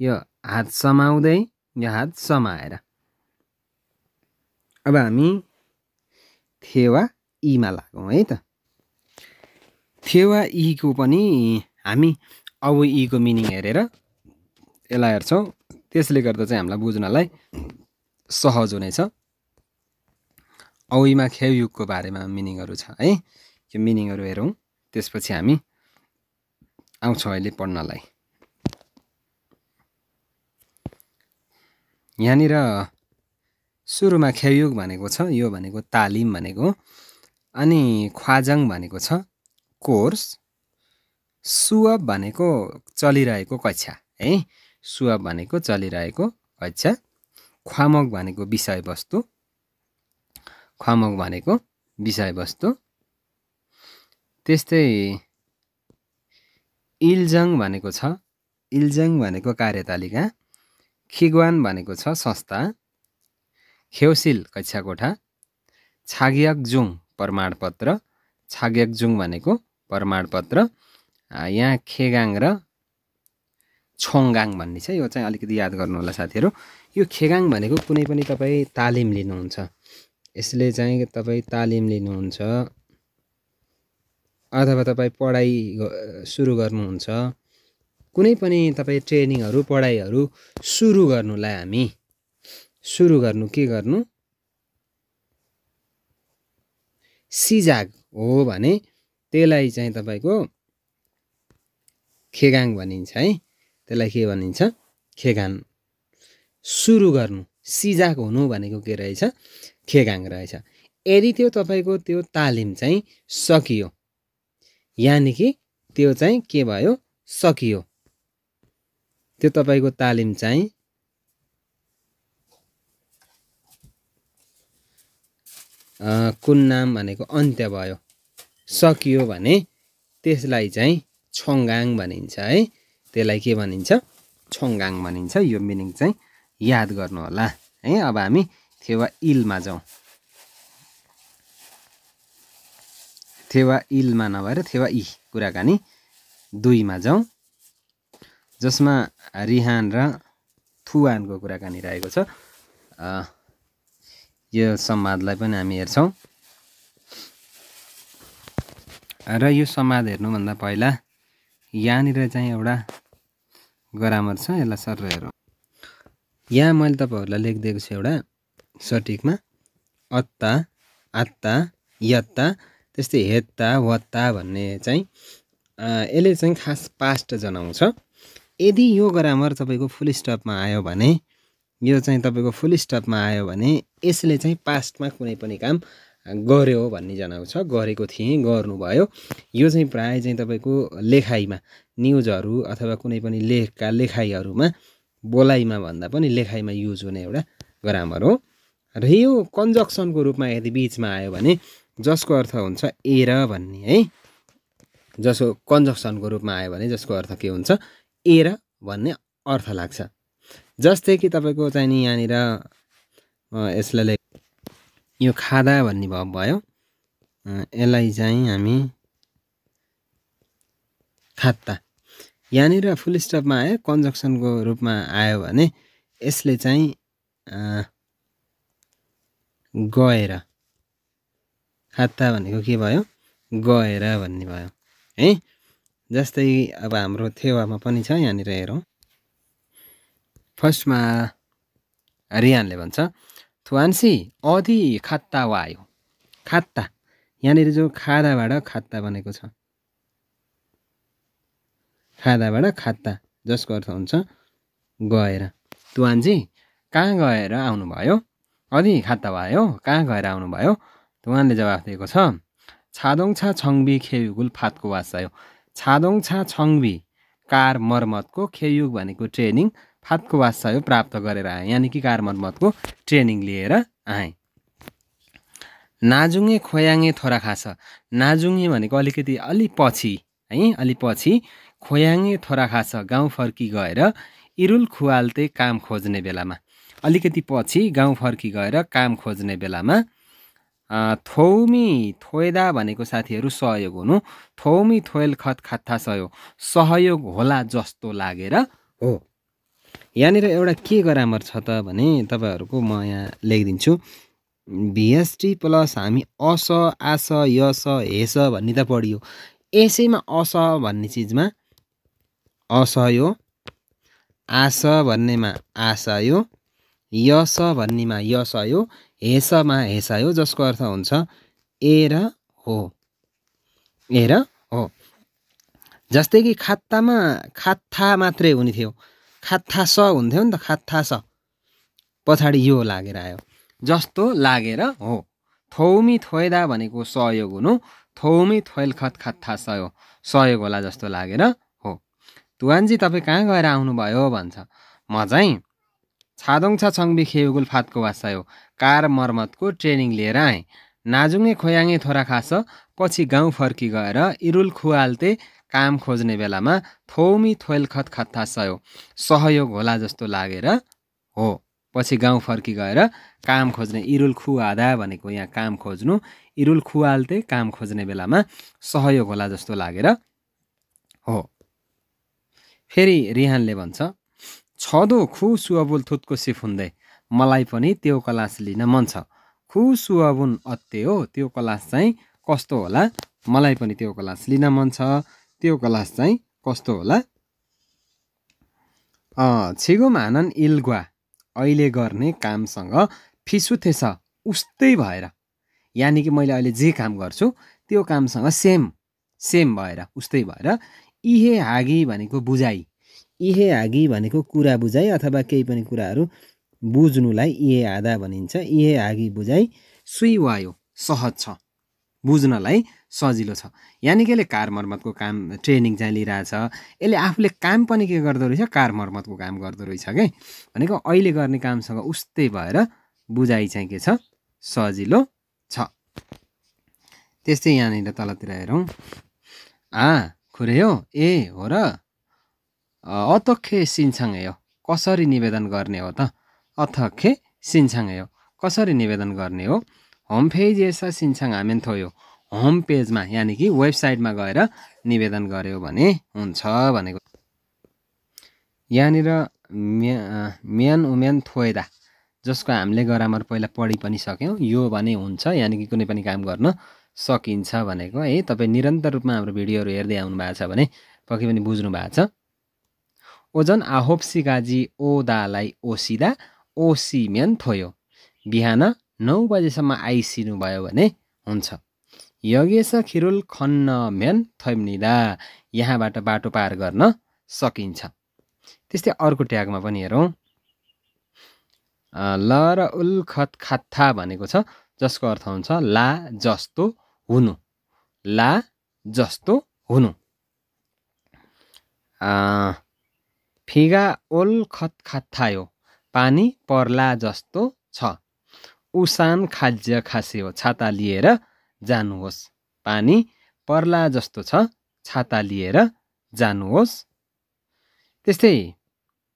यो हात समाउँदै यो हात समाएर अब हामी थेवा ईमा लागौँ है त थेवा ईको पनि हामी अब ईको मिनिङ हेरेर यसलाई हेर्छौँ त्यसले गर्दा चाहिँ हामीलाई बुझ्नलाई सहज हुनेछ औमा खेयुगको बारेमा मिनिङहरू छ है यो मिनिङहरू हेरौँ त्यसपछि हामी आउँछौँ अहिले पढ्नलाई यहाँनिर सुरुमा खेयुग भनेको छ यो भनेको तालिम भनेको अनि ख्वाजाङ भनेको छ कोर्स सुअप भनेको चलिरहेको कक्षा है सुअप भनेको चलिरहेको कक्षा ख्वामग भनेको विषयवस्तु ख्वामग भनेको विषयवस्तु त्यस्तै इल्जङ भनेको छ इल्जङ भनेको कार्यतालिका खिगवान भनेको छ संस्था खेउसिल कक्षा कोठा जुङ प्रमाणपत्र छाग्याकजुङ भनेको प्रमाणपत्र यहाँ खेगाङ र छोङगाङ भन्ने छ यो चाहिँ अलिकति याद गर्नु होला साथीहरू यो खेगाङ भनेको कुनै पनि तपाईँ तालिम लिनुहुन्छ यसले चाहिँ तपाईँ तालिम लिनुहुन्छ अथवा तपाईँ पढाइ सुरु गर्नुहुन्छ कुनै पनि तपाईँ ट्रेनिङहरू पढाइहरू सुरु गर्नुलाई हामी सुरु गर्नु के गर्नु सिजाग हो भने त्यसलाई चाहिँ तपाईँको खेगाङ भनिन्छ है त्यसलाई के भनिन्छ खेगाङ सुरु गर्नु सिजाग हुनु भनेको के रहेछ खेगाङ रहेछ यदि त्यो तपाईँको त्यो तालिम चाहिँ सकियो यानि कि त्यो चाहिँ के भयो सकियो त्यो तपाईँको तालिम चाहिँ कुन नाम भनेको अन्त्य भयो सकियो भने त्यसलाई चाहिँ छङ्गाङ भनिन्छ है त्यसलाई के भनिन्छ छङ्गाङ भनिन्छ यो मिनिङ चाहिँ याद गर्नु होला है अब हामी थेवा इलमा जाउँ थेवा इलमा नभएर थेवा इ कुराकानी दुईमा जाउँ जसमा रिहान र थुवानको कुराकानी रहेको छ यो सम्वादलाई पनि हामी हेर्छौँ र यो सम्वाद हेर्नुभन्दा पहिला यहाँनिर चाहिँ एउटा ग्रामर छ यसलाई सर हेरौँ यहाँ मैले तपाईँहरूलाई लेखिदिएको छु एउटा सटिकमा अत्ता आत्ता यत्ता त्यस्तै हेत्ता वत्ता भन्ने चाहिँ यसले चाहिँ खास पास्ट जनाउँछ यदि यो ग्रामर तपाईँको फुल स्टपमा आयो भने यो चाहिँ तपाईँको फुल स्टपमा आयो भने यसले चाहिँ पास्टमा कुनै पनि काम गऱ्यो भन्ने जनाउँछ गरेको थिएँ गर्नुभयो यो चाहिँ प्राय चाहिँ तपाईँको लेखाइमा न्युजहरू अथवा कुनै पनि लेखका लेखाइहरूमा बोलाइमा भन्दा पनि लेखाइमा युज हुने एउटा ग्रामर हो र यो कन्जक्सनको रूपमा यदि बिचमा आयो भने जसको अर्थ हुन्छ एर भन्ने है जसको कन्जक्सनको रूपमा आयो भने जसको अर्थ के हुन्छ एर भन्ने अर्थ लाग्छ जस्तै कि तपाईँको चाहिँ नि यहाँनिर यसलाई यो खादा भन्ने भाव भयो यसलाई चाहिँ हामी खात्ता यहाँनिर फुल स्टपमा आयो कन्जक्सनको रूपमा आयो भने यसले चाहिँ गएर खाता भनेको के भयो गएर भन्ने भयो है जस्तै अब हाम्रो थेवामा पनि छ यहाँनिर हेरौँ फर्स्टमा रियानले भन्छ थुवान्सी अधि खात्ता वायो खात्ता यहाँनिर जो खादाबाट खात्ता बनेको छ खादाबाट खात्ता जसको अर्थ हुन्छ गएर तुवान्जी कहाँ गएर आउनुभयो अधि खात्ता भयो कहाँ गएर आउनुभयो उहाँले जवाफ दिएको छ छादोङछा छङ्बी खेयुगुल फातको वासायो छादोङछा छङ्बी कार मर्मतको खेयुग भनेको ट्रेनिङ फातको वासायो प्राप्त गरेर आएँ यानि कि कार मर्मतको ट्रेनिङ लिएर आएँ नाजुङे खोयाङे थोरा खास नाजुङे भनेको अलिकति अलि पछि है अलि पछि खोयाङे थोरा खास गाउँ फर्की गएर इरुल खुवाल्ते काम खोज्ने बेलामा अलिकति पछि गाउँ फर्की गएर काम खोज्ने बेलामा थौमी थोएदा भनेको साथीहरू सहयोग हुनु थौमी थोयल खत खत्था सहयोग सहयोग होला जस्तो लागेर हो यहाँनिर एउटा के ग्रामर छ त भने तपाईँहरूको म यहाँ लेखिदिन्छु भिएसटी प्लस हामी अस आस यस हेस भन्ने त पढियो यसैमा अस भन्ने चिजमा असयो आस भन्नेमा आशयो यो यस भन्नेमा यस सयो हेसमा हेसायो जसको अर्थ हुन्छ ए र हो ए र हो जस्तै कि खात्तामा खात्था मात्रै हुने थियो खात्था स हुन्थ्यो नि त खात्था स पछाडि यो लागेर आयो जस्तो लागेर हो थौमी थोइदा भनेको सहयोग हुनु थौमी थोइल खत खात्था सयो सहयोग होला जस्तो लागेर हो तुवानजी तपाईँ कहाँ गएर आउनुभयो भन्छ म चाहिँ छादोङछा छङ्बी खेउगुल फातको वासायो कार मर्मतको ट्रेनिङ लिएर आएँ नाजुङे खोयाङे थोरा खास पछि गाउँ फर्की गएर इरुल खुवाल्ते काम खोज्ने बेलामा थौमी थोइल खत खत्था सयो सहयोग होला जस्तो लागेर हो पछि गाउँ फर्की गएर काम खोज्ने इरुल खुवाधा भनेको यहाँ काम खोज्नु इरुल खुवाल्ते काम खोज्ने बेलामा सहयोग होला जस्तो लागेर हो फेरि रिहानले भन्छ छदो सुअबुल थुतको सिफ हुँदै मलाई पनि त्यो क्लास लिन मन छ खुसुअबुन अत्ते हो त्यो कलास चाहिँ कस्तो होला मलाई पनि त्यो क्लास लिन मन छ त्यो कलास चाहिँ कस्तो होला छिगुम हानन इल्ग्वा अहिले गर्ने कामसँग फिसुथेछ उस्तै भएर यानि कि मैले अहिले जे काम गर्छु त्यो कामसँग सेम सेम भएर उस्तै भएर इहे हागी भनेको बुझाइ इहे आगी भनेको कुरा बुझाइ अथवा केही पनि कुराहरू बुझ्नुलाई इहे आधा भनिन्छ इहे आगी बुझाइ सुइवायो सहज छ बुझ्नलाई सजिलो छ यानि कि यसले कार मर्मतको काम ट्रेनिङ चाहिँ लिइरहेछ यसले आफूले काम पनि के गर्दो रहेछ कार मर्मतको काम गर्दो रहेछ क्या भनेको अहिले गर्ने कामसँग उस्तै भएर बुझाइ चाहिँ के छ सजिलो छ त्यस्तै यहाँनिर तलतिर हेरौँ आ खुरे हो ए हो र अतखे सिन्छाङयो कसरी निवेदन गर्ने हो त अथखे सिन्छाङयो कसरी निवेदन गर्ने हो होम पेज यस सिन्छाङ हामेन थोयो होम पेजमा यानि कि वेबसाइटमा गएर निवेदन गऱ्यो भने हुन्छ भनेको यहाँनिर म्यान उम्यान थोएदा जसको हामीले ग्रामर पहिला पढि पनि सक्यौँ यो भने हुन्छ यानि कि कुनै पनि काम गर्न सकिन्छ भनेको है तपाईँ निरन्तर रूपमा हाम्रो भिडियोहरू हेर्दै आउनु भएको छ भने पक्कै पनि बुझ्नु भएको छ ओजन गाजी ओदालाई ओसिदा मेन थोयो बिहान नौ बजेसम्म भयो भने हुन्छ यज्ञेश खिरुल खन्न म्यान थैम्निदा यहाँबाट बाटो पार गर्न सकिन्छ त्यस्तै अर्को ट्यागमा पनि हेरौँ ल र उल खत खात्था भनेको छ जसको अर्थ हुन्छ ला जस्तो हुनु ला जस्तो हुनु फिगा ओल खतखाथायो पानी पर्ला जस्तो छ उसान खाज्य खास्यो छाता लिएर जानुहोस् पानी पर्ला जस्तो छ छाता लिएर जानुहोस् त्यस्तै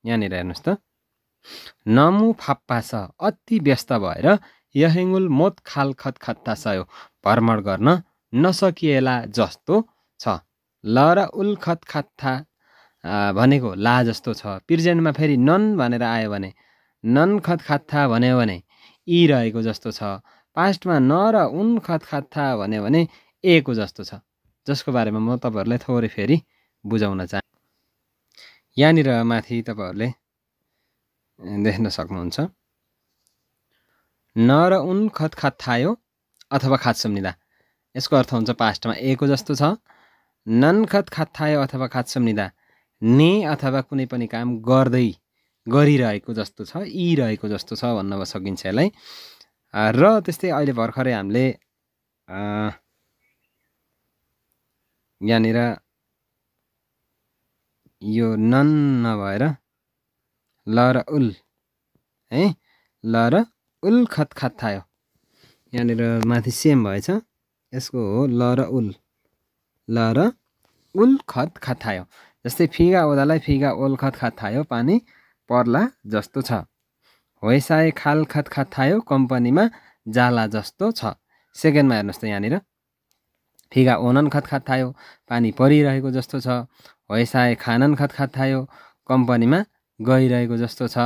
यहाँनिर हेर्नुहोस् त नमु फाप्पा छ अति व्यस्त भएर यहेङुल मोत खाल खत खत्ता सयो भ्रमण गर्न नसकिएला जस्तो छ ल र उल्खत खत्था भनेको ला जस्तो छ प्रिजेन्टमा फेरि नन भनेर आयो भने नन खत खत्था भन्यो भने इ रहेको जस्तो छ पास्टमा न र उन खत खत्था भन्यो भने ए को जस्तो छ जसको बारेमा म तपाईँहरूलाई थोरै फेरि बुझाउन चाहन्छु यहाँनिर माथि तपाईँहरूले देख्न सक्नुहुन्छ न र उन खत खात्थायो अथवा सम्निदा यसको अर्थ हुन्छ पास्टमा ए को जस्तो छ नन खत खात्थायो अथवा सम्निदा ने अथवा कुनै पनि काम गर्दै गरिरहेको जस्तो छ यी रहेको जस्तो छ भन्न सकिन्छ यसलाई र त्यस्तै अहिले भर्खरै हामीले यहाँनिर यो नन नभएर ल र उल है ल र उल खत खत थायो यहाँनिर माथि सेम भएछ यसको हो ल र उल ल र उल खत खत थायो जस्तै फिगा ओदालाई फिगा ओल खत खात थायो पानी पर्ला जस्तो छ होइसाए खाल खत खात थायो कम्पनीमा जाला जस्तो छ सेकेन्डमा हेर्नुहोस् त यहाँनिर फिगा ओनन खत खात थायो पानी परिरहेको जस्तो छ होइसाए खानन खत खात थायो कम्पनीमा गइरहेको जस्तो छ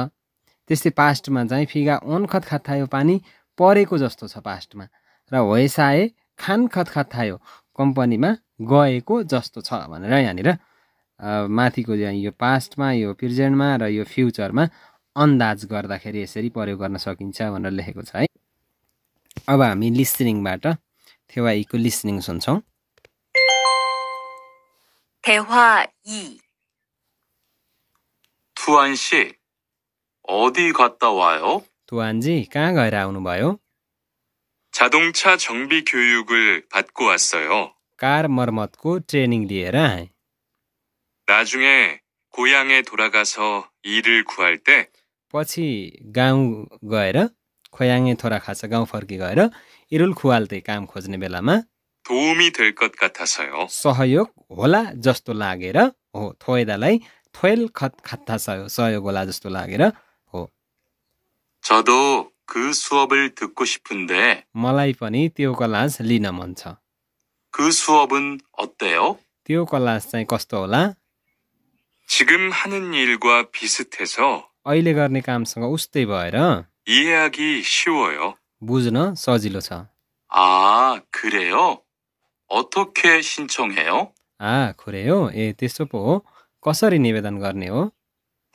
त्यस्तै पास्टमा चाहिँ फिगा ओन खत खात थायो पानी परेको जस्तो छ पास्टमा र होइसाए खान खत खात थायो कम्पनीमा गएको जस्तो छ भनेर यहाँनिर माथिको यो पास्टमा यो प्रेजेन्टमा र यो फ्युचरमा अन्दाज गर्दाखेरि यसरी प्रयोग गर्न सकिन्छ भनेर लेखेको छ है अब हामी लिसनिङबाट थेवाईको लिसनिङ सुन्छौँ 투안 गएर आउनुभयो? 자동차 정비 교육을 받고 왔어요. कार मर्मतको ट्रेनिङ लिएर आएँ 나중에 고향에 돌아가서 일을 구할 때 पछि गाउँ गएर खोयाङे थोरा खास गाउँ फर्की गएर इरुल खुवाल्दै काम खोज्ने बेलामा धुमी 될것 같아서요. सहयोग होला जस्तो लागेर हो थोएदालाई थोएल खत खात्था सहयोग सहयोग होला जस्तो लागेर हो 저도 그 수업을 듣고 싶은데 मलाई पनि त्यो क्लास लिन मन छ. 그 수업은 어때요? त्यो क्लास चाहिँ कस्तो होला 지금 하는 일과 비슷해서 अहिले गर्ने कामसँग उस्तै भएर 이해하기 쉬워요. बुझ्न सजिलो छ 아, 그래요? 어떻게 신청해요? आ खुरे हो ए त्यसो पो हो कसरी निवेदन गर्ने हो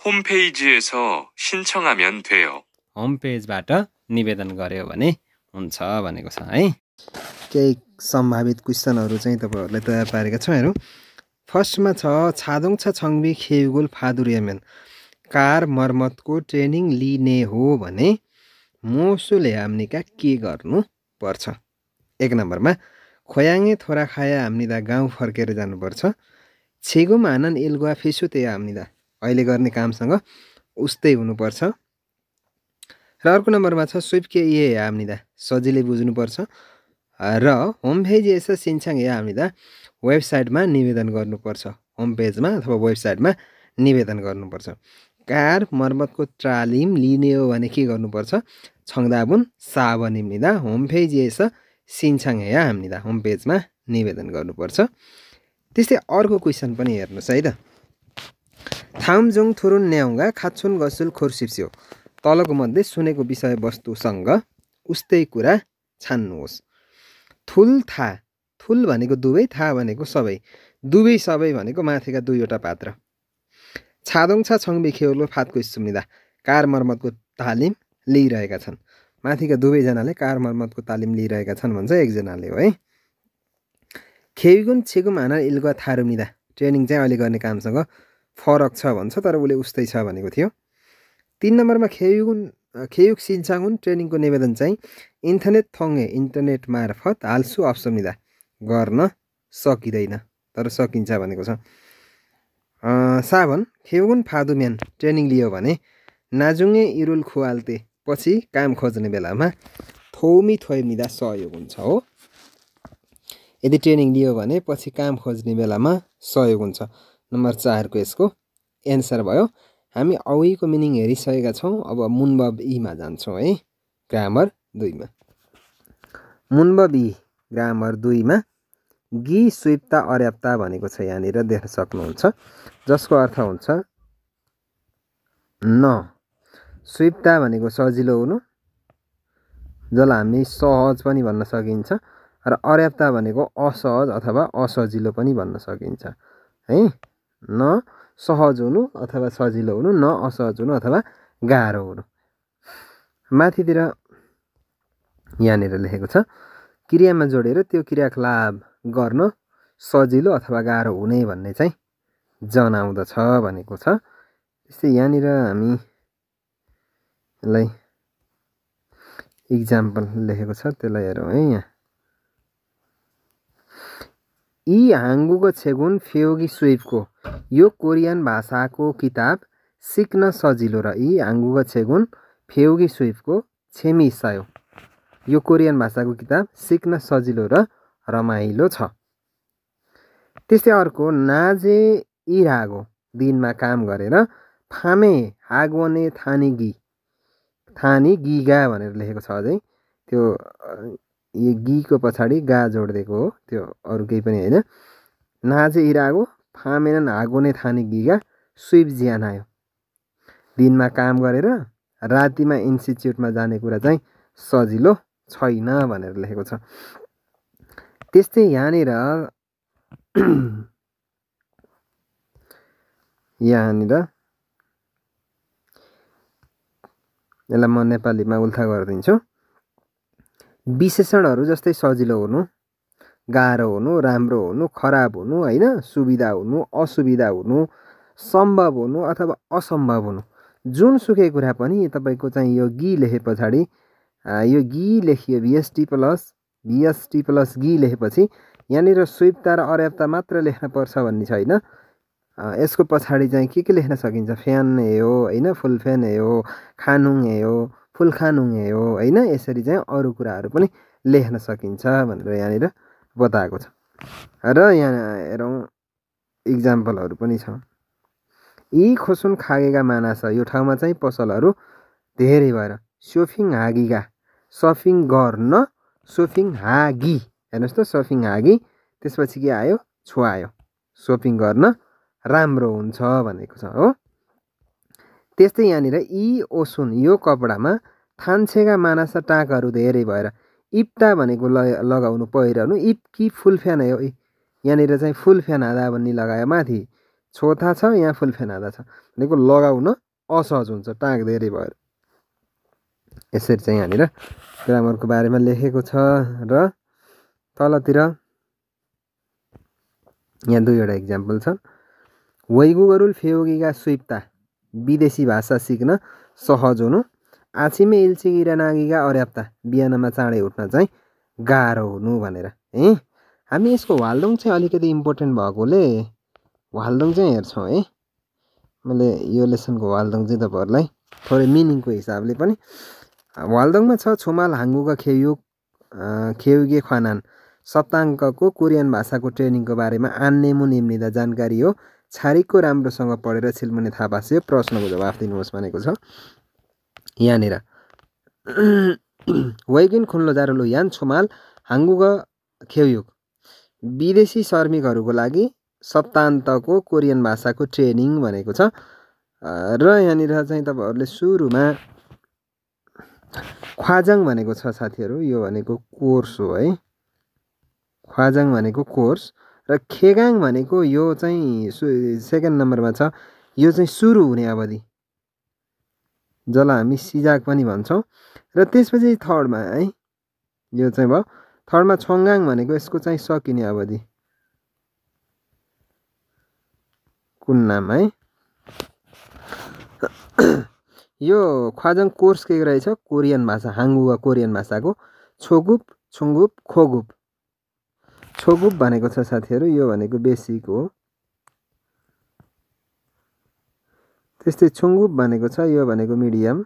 홈페이지에서 신청하면 돼요. होम निवेदन गर्यो भने हुन्छ भनेको छ है केही सम्भावित क्वेशनहरू चाहिँ तपाईँहरूलाई तयार पारेका छौँ हेरौँ फर्स्टमा छ छ छङ्बी खेगुल फादुरेमेन कार मर्मतको ट्रेनिङ लिने हो भने मोसुले हामीका के पर्छ एक नम्बरमा खोयाङे थोरा खाया हाम्निदा गाउँ फर्केर जानुपर्छ छेगुम आनन्द एल्गुवा फेसु त्यही अहिले गर्ने कामसँग उस्तै हुनुपर्छ र अर्को नम्बरमा छ स्विपके ए हामीदा सजिलै बुझ्नुपर्छ र होमभेज एस सिन्छाङ ए हामीदा वेबसाइटमा निवेदन गर्नुपर्छ होम पेजमा अथवा वेबसाइटमा निवेदन गर्नुपर्छ कार मर्मतको तालिम लिने हो भने के गर्नुपर्छ छङदाबुन सावनिम निदा होम पेज एस सिन्छाङ या होम पेजमा निवेदन गर्नुपर्छ त्यस्तै अर्को क्वेसन पनि हेर्नुहोस् है त थामजोङ थुरुन न्याउँगा खाचुन गसुल खोर्सिप्स्यो तलको मध्ये सुनेको विषयवस्तुसँग उस्तै कुरा छान्नुहोस् थुल था फुल भनेको दुवै थाहा भनेको सबै दुवै सबै भनेको माथिका दुईवटा पात्र छादोङ छा छङबी खेउलो फातको सुविधा कार मर्मतको तालिम लिइरहेका छन् माथिका दुवैजनाले कार मर्मतको तालिम लिइरहेका छन् भन्छ एकजनाले हो है खेविगुन छेगुम हाना इल्गा थारुमिदा ट्रेनिङ चाहिँ अहिले गर्ने कामसँग फरक छ भन्छ तर उसले उस्तै छ भनेको थियो तिन नम्बरमा खेयुगुन खेयुग सिन्साङुन ट्रेनिङको निवेदन चाहिँ इन्टरनेट थङ्गे इन्टरनेट मार्फत हाल्सु अप्सुमिदा गर्न सकिँदैन तर सकिन्छ भनेको छ साबन खेगुन फादुम्यान ट्रेनिङ लियो भने नाजुङ्गे इरुल खुवाल्ते पछि काम खोज्ने बेलामा थोमी थोइमिँदा सहयोग हुन्छ हो यदि ट्रेनिङ लियो भने पछि काम खोज्ने बेलामा सहयोग हुन्छ नम्बर चारको यसको एन्सर भयो हामी औको मिनिङ हेरिसकेका छौँ अब मुनबब इमा जान्छौँ है ग्रामर दुईमा मुनबब इ ग्रामर दुईमा गी स्विप्ता अर्याप्ता भनेको छ यहाँनिर देख्न सक्नुहुन्छ जसको अर्थ हुन्छ न स्विप्ता भनेको सजिलो हुनु जसलाई हामी सहज पनि भन्न सकिन्छ र अर्याप्ता भनेको असहज अथवा असजिलो पनि भन्न सकिन्छ है न सहज हुनु अथवा सजिलो हुनु न असहज हुनु अथवा गाह्रो हुनु माथितिर यहाँनिर लेखेको छ क्रियामा जोडेर त्यो क्रियाकलाप गर्न सजिलो अथवा गाह्रो हुने भन्ने चाहिँ जनाउँदछ भनेको छ त्यस्तै यहाँनिर हामीलाई इक्जाम्पल लेखेको छ त्यसलाई हेरौँ है यहाँ यी हाङ्गुको छेगुन फेयोगी स्वेपको यो कोरियन भाषाको किताब सिक्न सजिलो र यी हाङ्गुको छेगुन फेयोगी स्वेपको छेमिसायो यो कोरियन भाषाको किताब सिक्न सजिलो र रमाइलो छ त्यस्तै अर्को नाजे इरागो दिनमा काम गरेर फामे हागवने गी थानी गिगा भनेर लेखेको छ अझै त्यो यो गीको पछाडि गा जोडिदिएको हो त्यो अरू केही पनि होइन नाजे इरागो फामेन हागोने थानी गिगा स्विप ज्यान आयो दिनमा काम गरेर रातिमा इन्स्टिच्युटमा जाने कुरा चाहिँ सजिलो छैन भनेर लेखेको छ त्यस्तै यहाँनिर यहाँनिर यसलाई म नेपालीमा उल्था गरिदिन्छु विशेषणहरू जस्तै सजिलो हुनु गाह्रो हुनु राम्रो हुनु खराब हुनु होइन सुविधा हुनु असुविधा हुनु सम्भव हुनु अथवा असम्भव हुनु जुन सुकै कुरा पनि तपाईँको चाहिँ यो गी लेखे पछाडि यो गी लेखियो भिएसटी प्लस भिएसटी प्लस गी लेखेपछि यहाँनिर स्वीपता र अर्याप्ता मात्र लेख्न पर्छ भन्ने छैन यसको पछाडि चाहिँ के के लेख्न सकिन्छ फ्यान ए हो होइन फ्यान ए हो खानुङ ए हो खानुङ ए हो होइन यसरी चाहिँ अरू कुराहरू पनि लेख्न सकिन्छ भनेर यहाँनिर बताएको छ र यहाँ हेरौँ इक्जाम्पलहरू पनि छ यी खोसुन खागेका माना छ यो ठाउँमा चाहिँ पसलहरू धेरै भएर सोफिङ हागिका सफिङ गर्न सोफिङ हागी हेर्नुहोस् त सोफिङ हागी त्यसपछि के आयो छुवायो सोपिङ गर्न राम्रो हुन्छ भनेको छ हो त्यस्तै यहाँनिर यी ओसुन यो कपडामा थान्छेका मानासा टाकहरू धेरै भएर इप्टा भनेको ल लगाउनु पहिरहनु फुल फ्यान हो यहाँनिर चाहिँ फुल फ्यान हादा भन्ने लगायो माथि छोथा छ यहाँ फुल फ्यान हादा छ भनेको लगाउन असहज हुन्छ टाक धेरै भएर यसरी चाहिँ यहाँनिर ग्रामरको बारेमा लेखेको छ र तलतिर यहाँ दुईवटा इक्जाम्पल छ वैगुगरुल फेयोगीका स्विप्ता विदेशी भाषा सिक्न सहज हुनु आछिमे इल्छिगिरा नागिका अर्याप्ता बिहानमा चाँडै उठ्न चाहिँ गाह्रो हुनु भनेर है हामी यसको वाल्दोङ चाहिँ अलिकति इम्पोर्टेन्ट भएकोले वाल्दोङ चाहिँ हेर्छौँ है मैले यो लेसनको वाल्दोङ चाहिँ तपाईँहरूलाई थोरै मिनिङको हिसाबले पनि ह्वालदङमा छ छोमाल हाङ्गुका खेयुक खेयुगे खनान सप्ताङ्कको कोरियन भाषाको ट्रेनिङको बारेमा आन्नेमु निम्निँदा जानकारी हो छारिकको राम्रोसँग पढेर छिल्मुने थापासे प्रश्नको जवाफ दिनुहोस् भनेको छ यहाँनिर वैगिन खुन्लो जारुलो यान छुमाल हाङ्गुग खेयुग विदेशी श्रमिकहरूको लागि सप्तान्तको कोरियन भाषाको ट्रेनिङ भनेको छ र यहाँनिर चाहिँ तपाईँहरूले सुरुमा ख्वाजाङ भनेको छ साथीहरू यो भनेको कोर्स हो है ख्वाजाङ भनेको कोर्स र खेगाङ भनेको यो चाहिँ सेकेन्ड नम्बरमा छ यो चाहिँ सुरु हुने अवधि जसलाई हामी सिजाक पनि भन्छौँ र त्यसपछि थर्डमा है यो चाहिँ भयो थर्डमा छङ्गाङ भनेको यसको चाहिँ सकिने अवधि कुन नाम है यो ख्वाजाङ कोर्स के रहेछ कोरियन भाषा हाङ्गुवा कोरियन भाषाको छोगुप छुङ्गुप खोगुप छोगुप भनेको छ साथीहरू यो भनेको बेसिक हो त्यस्तै छुङ्गुप भनेको छ यो भनेको मिडियम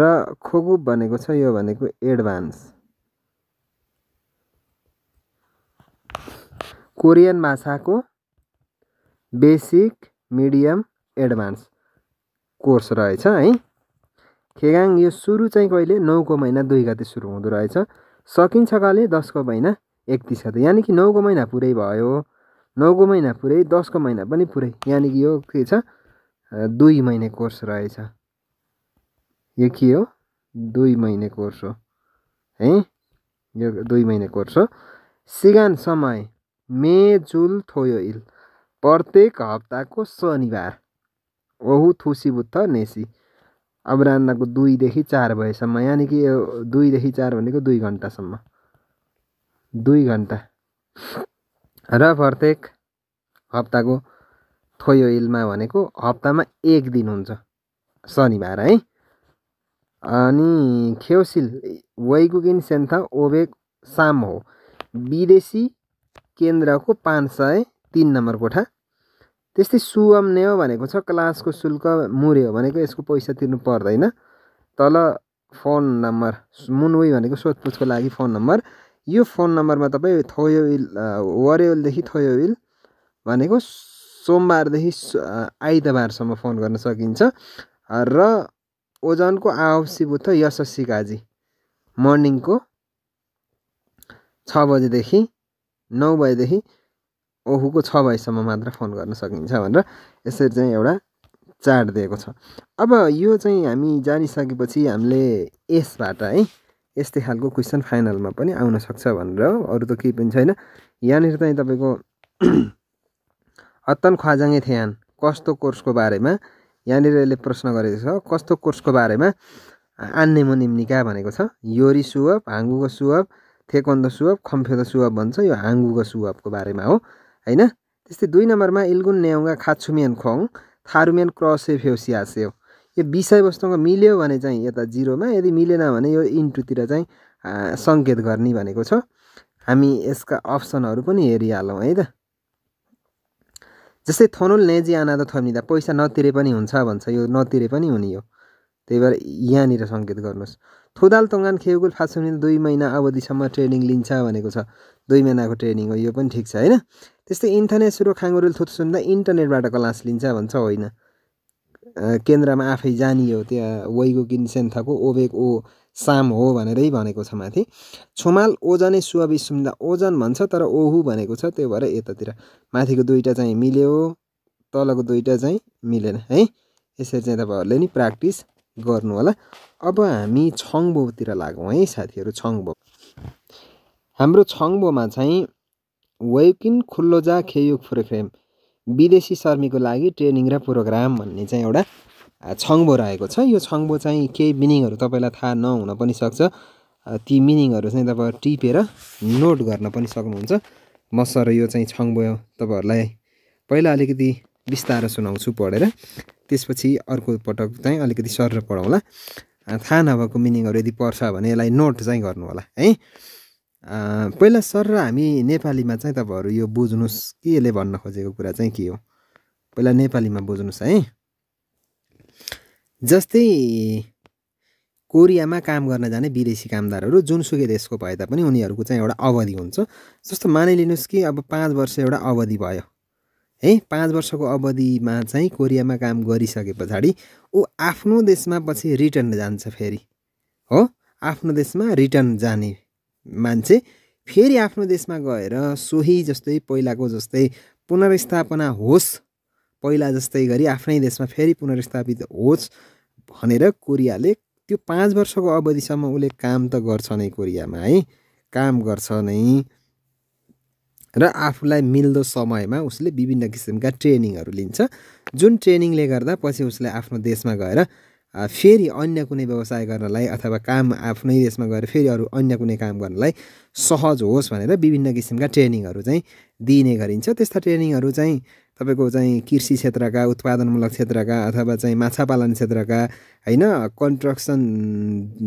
र खोगुप भनेको छ यो भनेको एडभान्स कोरियन भाषाको बेसिक मिडियम एडभान्स कोर्स रहेछ है खेगाङ यो सुरु चाहिँ कहिले नौको महिना दुई गते सुरु हुँदो रहेछ सकिन्छ कहिले दसको महिना एकतिस गते यानि कि नौको महिना पुरै भयो नौको महिना पुरै दसको महिना पनि पुरै यानि कि यो के छ दुई महिने कोर्स रहेछ यो के हो दुई महिने कोर्स हो है यो दुई महिने कोर्स हो सिगान समय मे जुल थोयो इल प्रत्येक हप्ताको शनिबार ओहु थुसी बुद्ध नेसी अब रान्नाको दुईदेखि चार भएसम्म यानि कि यो दुईदेखि चार भनेको दुई घन्टासम्म दुई घन्टा र प्रत्येक हप्ताको थोयो इलमा भनेको हप्तामा एक दिन हुन्छ शनिबार है अनि खेउसिल वैगुकिन सेन्थ ओबेक साम हो विदेशी केन्द्रको पाँच सय तिन नम्बर कोठा त्यस्तै सुअम्नेय भनेको छ क्लासको शुल्क मुर्यो भनेको यसको पैसा तिर्नु पर्दैन तल फोन नम्बर मुनवुई भनेको सोधपुछको लागि फोन नम्बर यो फोन नम्बरमा तपाईँ थोयोविल वरेलदेखि विल भनेको सोमबारदेखि आइतबारसम्म फोन गर्न सकिन्छ र ओजनको आवासी बुथ यशस्वी काजी मर्निङको छ बजेदेखि नौ बजेदेखि ओहुको छ भएसम्म मात्र फोन गर्न सकिन्छ भनेर यसरी चाहिँ एउटा चार्ट दिएको छ अब यो चाहिँ हामी जानिसकेपछि हामीले यसबाट है यस्तै खालको क्वेसन फाइनलमा पनि आउन सक्छ भनेर हो अरू त केही पनि छैन यहाँनिर चाहिँ तपाईँको अत्तन ख्वाजाङे थ्यान कस्तो कोर्सको बारेमा यहाँनिर यसले प्रश्न गरेको छ कस्तो कोर्सको बारेमा आन्नेमो निम्निका भनेको छ योरी सुअप हाङ्गुको सुअप थेकन्द सुअप खम्फेदो सुअप भन्छ यो हाङ्गुको सुअपको बारेमा हो होइन त्यस्तै दुई नम्बरमा इल्गुन न्याउगा खाछुमेन खोङ थारुमेन क्रसे फ्योसियासेउ यो विषयवस्तुमा मिल्यो भने चाहिँ यता जिरोमा यदि मिलेन भने यो इन्टुतिर चाहिँ सङ्केत गर्ने भनेको छ हामी यसका अप्सनहरू पनि हेरिहालौँ है त जस्तै थनुल नेजी आना त थम्निँदा पैसा नतिरे पनि हुन्छ भन्छ यो नतिरे पनि हुने यो त्यही भएर यहाँनिर सङ्केत गर्नुहोस् थोदाल तोङ्गान खेउकुल फासुमिन दुई महिना अवधिसम्म ट्रेनिङ लिन्छ भनेको छ दुई महिनाको ट्रेनिङ हो यो पनि ठिक छ होइन त्यस्तै इन्थाने सुरुखाङ्गुरेल सुन्दा इन्टरनेटबाट क्लास लिन्छ भन्छ होइन केन्द्रमा आफै जानियो त्यहाँ वैगो किन्सेन्थको ओबेक ओ साम हो भनेरै भनेको छ माथि छोमाल ओजनै सुवि सुन्दा ओजन भन्छ तर ओहु भनेको छ त्यो भएर यतातिर माथिको दुइटा चाहिँ मिल्यो तलको दुइटा चाहिँ मिलेन है यसरी चाहिँ तपाईँहरूले नि प्र्याक्टिस गर्नु होला अब हामी छङ्बोतिर लागौँ है साथीहरू छङ्बो हाम्रो छङ्बोमा चाहिँ वेकिन खुल्लोजा खेयुक फुरेख्रेम विदेशी शर्मीको लागि ट्रेनिङ र प्रोग्राम भन्ने चाहिँ एउटा छङ्बो रहेको छ यो छङ्बो चाहिँ केही मिनिङहरू तपाईँलाई थाहा नहुन पनि सक्छ ती मिनिङहरू चाहिँ तपाईँ टिपेर नोट गर्न पनि सक्नुहुन्छ म सर यो चाहिँ छङ्बो तपाईँहरूलाई पहिला अलिकति बिस्तारो सुनाउँछु पढेर त्यसपछि अर्को पटक चाहिँ अलिकति सर पढाउँला थाहा नभएको मिनिङहरू यदि पर्छ भने यसलाई नोट चाहिँ गर्नु होला है पहिला सर र हामी नेपालीमा चाहिँ तपाईँहरू यो बुझ्नुहोस् के यसले भन्न खोजेको कुरा चाहिँ के हो पहिला नेपालीमा बुझ्नुहोस् है जस्तै कोरियामा काम गर्न जाने विदेशी कामदारहरू जुनसुकै देशको भए तापनि उनीहरूको चाहिँ एउटा अवधि हुन्छ जस्तो मानिलिनुहोस् कि अब पाँच वर्ष एउटा अवधि भयो है पाँच वर्षको अवधिमा चाहिँ कोरियामा काम गरिसके पछाडि ऊ आफ्नो देशमा पछि रिटर्न जान्छ फेरि हो आफ्नो देशमा रिटर्न जाने मान्छे फेरि आफ्नो देशमा गएर सोही जस्तै पहिलाको जस्तै पुनर्स्थापना होस् पहिला जस्तै गरी आफ्नै देशमा फेरि पुनर्स्थापित होस् भनेर कोरियाले त्यो पाँच वर्षको अवधिसम्म उसले काम त गर्छ नै कोरियामा है काम गर्छ नै र आफूलाई मिल्दो समयमा उसले विभिन्न किसिमका ट्रेनिङहरू लिन्छ जुन ट्रेनिङले गर्दा पछि उसले आफ्नो देशमा गएर फेरि अन्य कुनै व्यवसाय गर्नलाई अथवा काम आफ्नै देशमा गएर फेरि अरू अन्य कुनै काम गर्नलाई सहज होस् भनेर विभिन्न किसिमका ट्रेनिङहरू चाहिँ दिइने गरिन्छ त्यस्ता ट्रेनिङहरू चाहिँ तपाईँको चाहिँ कृषि क्षेत्रका उत्पादनमूलक क्षेत्रका अथवा चाहिँ माछा पालन क्षेत्रका होइन कन्स्ट्रक्सन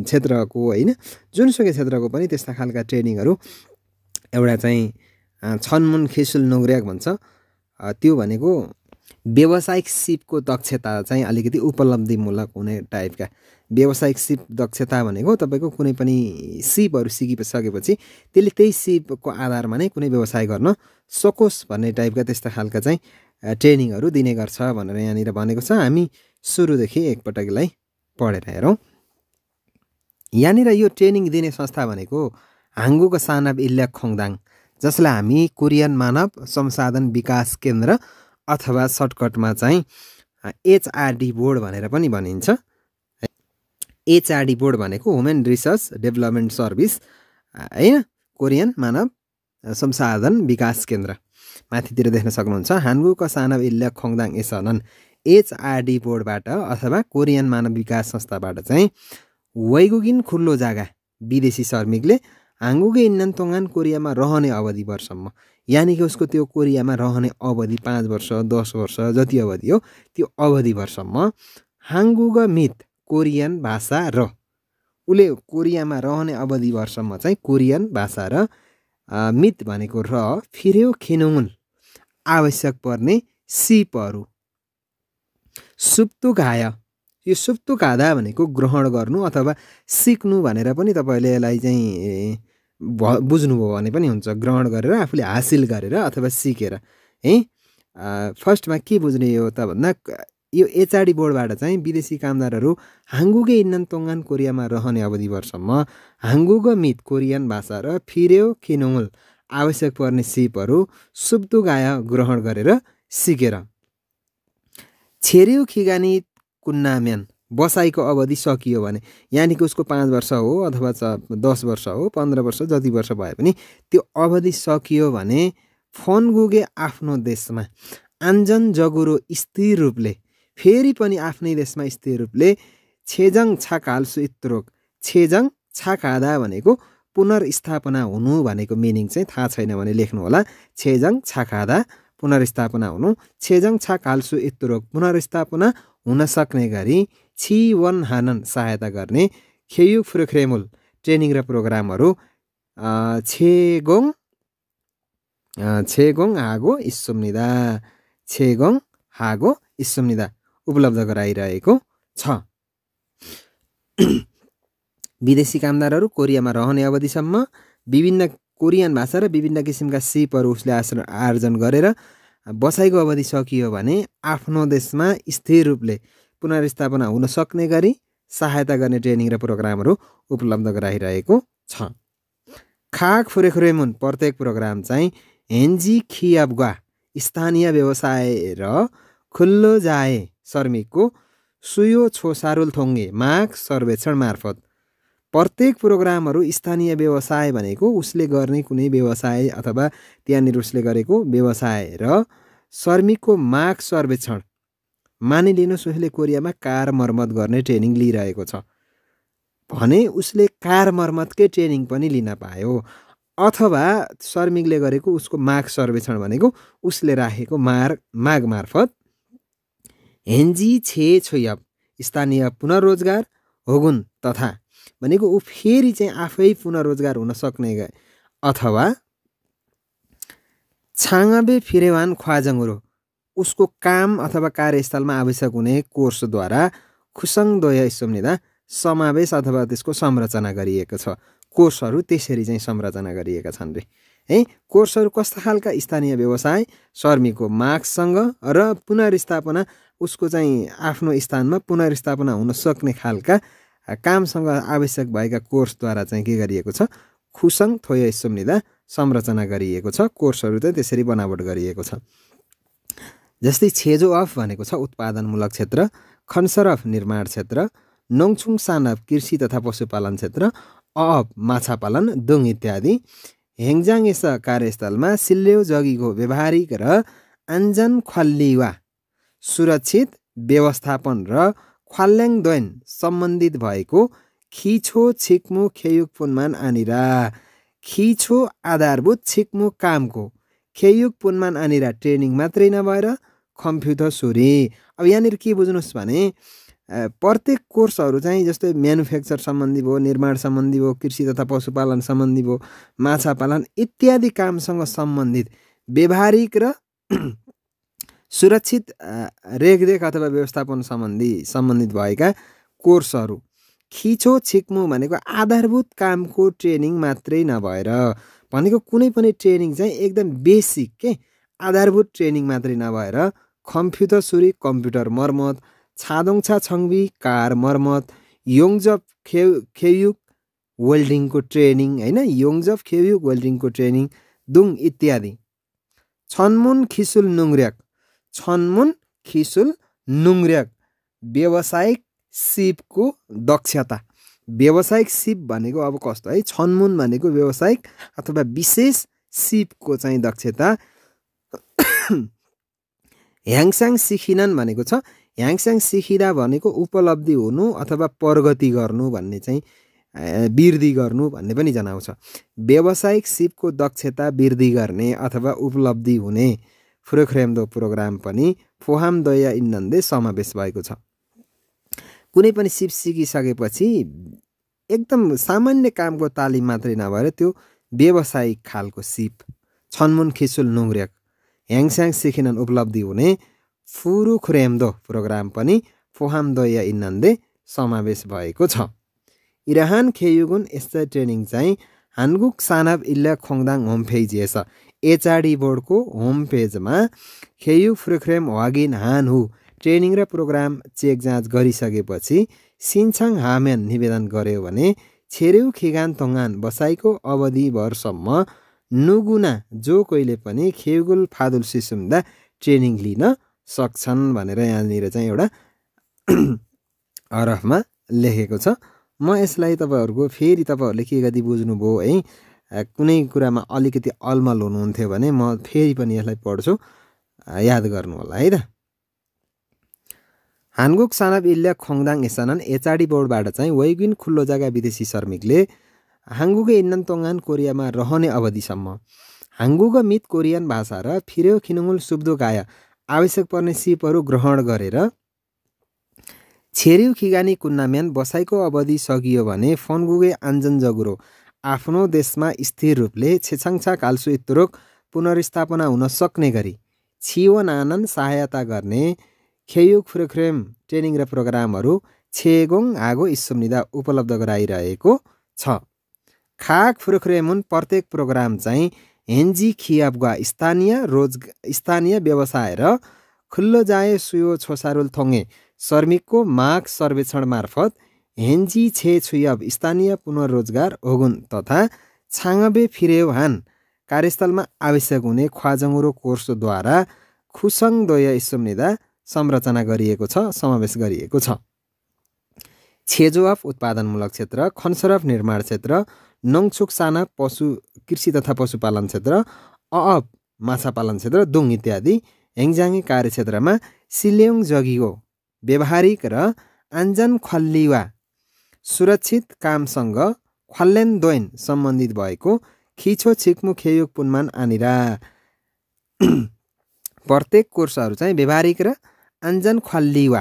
क्षेत्रको होइन जुनसुकै क्षेत्रको पनि त्यस्ता खालका ट्रेनिङहरू एउटा चाहिँ छनमुन खेसुल नोग्रेक भन्छ त्यो भनेको व्यावसायिक सिपको दक्षता चाहिँ अलिकति उपलब्धिमूलक हुने टाइपका व्यावसायिक सिप दक्षता भनेको तपाईँको कुनै पनि सिपहरू सिकिसकेपछि त्यसले त्यही सिपको आधारमा नै कुनै व्यवसाय गर्न सकोस् भन्ने टाइपका त्यस्ता खालका चाहिँ ट्रेनिङहरू दिने गर्छ भनेर यहाँनिर भनेको छ हामी सुरुदेखि एकपटकलाई पढेर हेरौँ यहाँनिर यो ट्रेनिङ दिने संस्था भनेको हाङ्गुको सानब इल्या खोङदाङ जसलाई हामी कोरियन मानव संसाधन विकास केन्द्र अथवा सर्टकटमा चाहिँ एचआरडी बोर्ड भनेर पनि भनिन्छ एचआरडी बोर्ड भनेको वुमेन रिसर्च डेभलपमेन्ट सर्भिस होइन कोरियन मानव संसाधन विकास केन्द्र माथितिर देख्न सक्नुहुन्छ हान्गु सानव इल्य खोङदाङ एसनन एचआरडी बोर्डबाट अथवा कोरियन मानव विकास संस्थाबाट चाहिँ वैगुगिन खुल्लो जागा विदेशी श्रमिकले हाङ्गुगे इन्नन तोङान कोरियामा रहने अवधि वर्षसम्म यानि कि उसको त्यो कोरियामा रहने अवधि पाँच वर्ष दस वर्ष जति अवधि हो त्यो अवधिभरसम्म हाङ्गुग मित कोरियन भाषा र उसले कोरियामा रहने अवधिभरसम्म चाहिँ कोरियन भाषा र मित भनेको र फिर्यो खिनुन आवश्यक पर्ने सिपहरू सुप्तु घाय यो सुप्तु भनेको ग्रहण गर्नु अथवा सिक्नु भनेर पनि तपाईँले यसलाई चाहिँ भ बुझ्नुभयो भने पनि हुन्छ ग्रहण गरेर आफूले हासिल गरेर अथवा सिकेर है फर्स्टमा के बुझ्ने यो त भन्दा यो एचआरडी बोर्डबाट चाहिँ विदेशी कामदारहरू हाङ्गुगे इन्नन तोङ्गान कोरियामा रहने अवधिभरसम्म हाङ्गुग मित कोरियन भाषा र फिरेो खिनोल आवश्यक पर्ने सिपहरू सुब्तुगाय ग्रहण गरेर सिकेर छेरियो खिगानी कुन्नाम्यान बसाइको अवधि सकियो भने यानि कि उसको पाँच वर्ष हो अथवा दस वर्ष हो पन्ध्र वर्ष जति वर्ष भए पनि त्यो अवधि सकियो भने फोन गुगे आफ्नो देशमा आन्जन जगुरो स्थिर रूपले फेरि पनि आफ्नै देशमा स्थिर रूपले छेजङ छाकाल सुत्रोक छेजङ छाकादा भनेको पुनर्स्थापना हुनु भनेको मिनिङ चाहिँ थाहा छैन भने लेख्नु होला छेजङ छाकादा पुनर्स्थापना हुनु छेजङ छाकाल इत्रोक पुनर्स्थापना हुन सक्ने गरी छि वन हानन सहायता गर्ने खेयु फुरुख्रेमुल ट्रेनिङ र प्रोग्रामहरू छेगोङ छेगोङ हागो इस्सुम्निदा छेगोङ हागो इस्सुम्निदा उपलब्ध गराइरहेको छ विदेशी कामदारहरू कोरियामा रहने अवधिसम्म विभिन्न कोरियन भाषा र विभिन्न किसिमका सिपहरू उसले आश आर्जन गरेर बसाइको अवधि सकियो भने आफ्नो देशमा स्थिर रूपले पुनर्स्थापना हुन सक्ने गरी सहायता गर्ने ट्रेनिङ र प्रोग्रामहरू उपलब्ध गराइरहेको छ खाक फुरे मुन प्रत्येक प्रोग्राम चाहिँ हेन्जी खियाब्वा स्थानीय व्यवसाय र खुल्लो जाए श्रमिकको सुयो छोसारुल थोङ्गे माग सर्वेक्षण मार्फत प्रत्येक प्रोग्रामहरू स्थानीय व्यवसाय भनेको उसले गर्ने कुनै व्यवसाय अथवा त्यहाँनिर उसले गरेको व्यवसाय र श्रमिकको माग सर्वेक्षण मानिलिन सोहेले कोरियामा कार मर्मत गर्ने ट्रेनिङ लिइरहेको छ भने उसले कार मर्मतकै ट्रेनिङ पनि लिन पायो अथवा शर्मिकले गरेको उसको माग सर्वेक्षण भनेको उसले राखेको मार माग मार्फत हेन्जी छे छोयप स्थानीय पुनर्रोजगार होगुन तथा भनेको ऊ फेरि चाहिँ आफै पुनर्रोजगार हुन सक्ने अथवा छाङबे फिरेवान ख्वाजङ्गुरो उसको काम अथवा कार्यस्थलमा आवश्यक हुने कोर्सद्वारा दोय संविधा समावेश अथवा त्यसको संरचना गरिएको छ कोर्सहरू त्यसरी चाहिँ संरचना गरिएका छन् रे है कोर्सहरू कस्ता खालका स्थानीय व्यवसाय शर्मीको मागसँग र पुनर्स्थापना उसको चाहिँ आफ्नो स्थानमा पुनर्स्थापना हुन सक्ने खालका कामसँग आवश्यक भएका कोर्सद्वारा चाहिँ के गरिएको छ खुसङ थोय संविधा संरचना गरिएको छ कोर्सहरू चाहिँ त्यसरी बनावट गरिएको छ जस्तै छेजो अफ भनेको छ उत्पादनमूलक क्षेत्र अफ निर्माण क्षेत्र नोङछुङ सानप कृषि तथा पशुपालन क्षेत्र अफ माछापालन पालन दुङ इत्यादि हेङजाङ यस कार्यस्थलमा सिल्लेउ जगीको व्यवहारिक र आन्जन खल्ली वा सुरक्षित व्यवस्थापन र ख्वाल्याङद्वैन सम्बन्धित भएको खिछो छिक्मु खेयुक पुनमान आनिरा खिछो आधारभूत छिक्मु कामको खेयुग पुनमान आनेर ट्रेनिङ मात्रै नभएर कम्प्युटर सोरे अब यहाँनिर के बुझ्नुहोस् भने प्रत्येक कोर्सहरू चाहिँ जस्तै म्यानुफ्याक्चर सम्बन्धी भयो निर्माण सम्बन्धी भयो कृषि तथा पशुपालन सम्बन्धी भयो माछा पालन इत्यादि कामसँग सम्बन्धित व्यवहारिक र सुरक्षित रेखदेख अथवा व्यवस्थापन सम्बन्धी सम्बन्धित भएका कोर्सहरू खिचो छिक्मो भनेको आधारभूत कामको ट्रेनिङ मात्रै नभएर भनेको कुनै पनि ट्रेनिङ चाहिँ एकदम बेसिक के आधारभूत ट्रेनिङ मात्रै नभएर कम्प्युटर सुरी कम्प्युटर मर्मत छादोङछा छङ्बी कार मर्मत योङजप खे खेयुक वेल्डिङको ट्रेनिङ होइन योङजप खेयुक वेल्डिङको ट्रेनिङ दुङ इत्यादि छनमुन खिसुल नुङ्र्याक छनमुन खिसुल नुङ्र्याक व्यावसायिक सिपको दक्षता व्यावसायिक सिप भनेको अब कस्तो है छनमुन भनेको व्यावसायिक अथवा विशेष सिपको चाहिँ दक्षता ह्याङस्याङ सिखिनन् भनेको छ ह्याङस्याङ सिखिँदा भनेको उपलब्धि हुनु अथवा प्रगति गर्नु भन्ने चाहिँ वृद्धि गर्नु भन्ने पनि जनाउँछ व्यावसायिक सिपको दक्षता वृद्धि गर्ने अथवा उपलब्धि हुने फ्रोख्रेम्दो प्रोग्राम पनि फोहाम दया इन्नन्दे समावेश भएको छ कुनै पनि सिप सिकिसकेपछि एकदम सामान्य कामको तालिम मात्रै नभएर त्यो व्यावसायिक खालको सिप छनमुन खिसुल नोङ्रेक ह्याङस्याङ सिकिन उपलब्धि हुने फुरु खुरेम्दो प्रोग्राम पनि फोहाम्दो या इन्नन्दे समावेश भएको छ इराहान खेयुगुन यस्तै ट्रेनिङ चाहिँ हानगुक सानाब इल्ला खोङदाङ होम पेज एचआरडी बोर्डको होम पेजमा खेयु फ्रुख्रेम वागिन हान हु ट्रेनिङ र प्रोग्राम चेक जाँच गरिसकेपछि सिन्छाङ हामेन निवेदन गर्यो भने छेरेउ खेगान तोङान बसाइको अवधिभरसम्म नुगुना जो कोहीले पनि खेगुल फादुल सिसुम्दा ट्रेनिङ लिन सक्छन् भनेर यहाँनिर चाहिँ एउटा हरफमा लेखेको छ म यसलाई तपाईँहरूको फेरि तपाईँहरूले के गति बुझ्नुभयो है कुनै कुरामा अलिकति अलमल हुनुहुन्थ्यो भने म फेरि पनि यसलाई पढ्छु याद गर्नु होला है त हानगुक सानब इल्या खोङदाङ एसानन एचआरडी बोर्डबाट चाहिँ वैगुन खुल्लो जग्गा विदेशी श्रमिकले हाङ्गुको इन्नन तोङान कोरियामा रहने अवधिसम्म हाङ्गुक मित कोरियन भाषा र फिरेउ खिनुङुल सुब्दो गाय आवश्यक पर्ने सिपहरू ग्रहण गरेर छेरिउ खिगानी कुन्नाम्यान बसाइको अवधि सकियो भने आन्जन जगुरो आफ्नो देशमा स्थिर रूपले छेछाङछा कालसु इत्रोक पुनर्स्थापना हुन सक्ने गरी छिवन छिवनानन सहायता गर्ने खेयु फ्रेख्रेम ट्रेनिङ र प्रोग्रामहरू छेगोङ आगो इस्सुम्निदा उपलब्ध गराइरहेको छ खाक हुन् प्रत्येक प्रोग्राम चाहिँ हेन्जी खियाब स्थानीय रोज स्थानीय व्यवसाय र खुल्लो जाए सुयो छोसारुल थोङे श्रमिकको माग सर्वेक्षण मार्फत हेन्जी छे छुयब स्थानीय पुनर्रोजगार होगुन तथा छाङ्बे फिरेवान कार्यस्थलमा आवश्यक हुने ख्वाजङ्गुरो कोर्सद्वारा खुसङदोय इस्सुम्निदा संरचना गरिएको छ समावेश गरिएको छ छेजो उत्पादनमूलक क्षेत्र खनसरफ निर्माण क्षेत्र नङछुक साना पशु कृषि तथा पशुपालन क्षेत्र अअप माछा पालन क्षेत्र दुङ इत्यादि हेङजाङी कार्यक्षेत्रमा सिलेङ जगीको व्यवहारिक र आन्जन खल्लिवा सुरक्षित कामसँग खल्लेन दोइन सम्बन्धित भएको खिचो छिक्मु खेयोग पुनमान आनिरा प्रत्येक कोर्सहरू चाहिँ व्यवहारिक र आन्जन खल्ली वा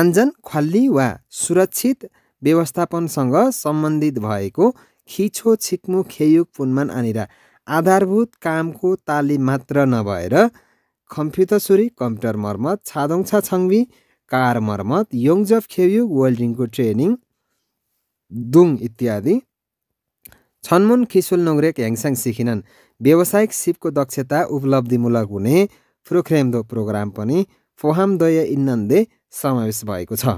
आन्जन खल्ली वा सुरक्षित व्यवस्थापनसँग सम्बन्धित भएको खिछो छिक्मु खेयुक पुनमान आनिरा आधारभूत कामको तालिम मात्र नभएर कम्प्युटर सुरी कम्प्युटर मर्मत छादोङछा छङ्वी कार मर्मत योङजफ खेयुग वेल्डिङको ट्रेनिङ दुङ इत्यादि छनमुन खिसुल नोग्रेक ह्याङस्याङ सिकिनन् व्यावसायिक सिपको दक्षता उपलब्धिमूलक हुने फ्रुख्रेम्दो प्रोग्राम पनि फोहामदय इन्नन्दे समावेश भएको छ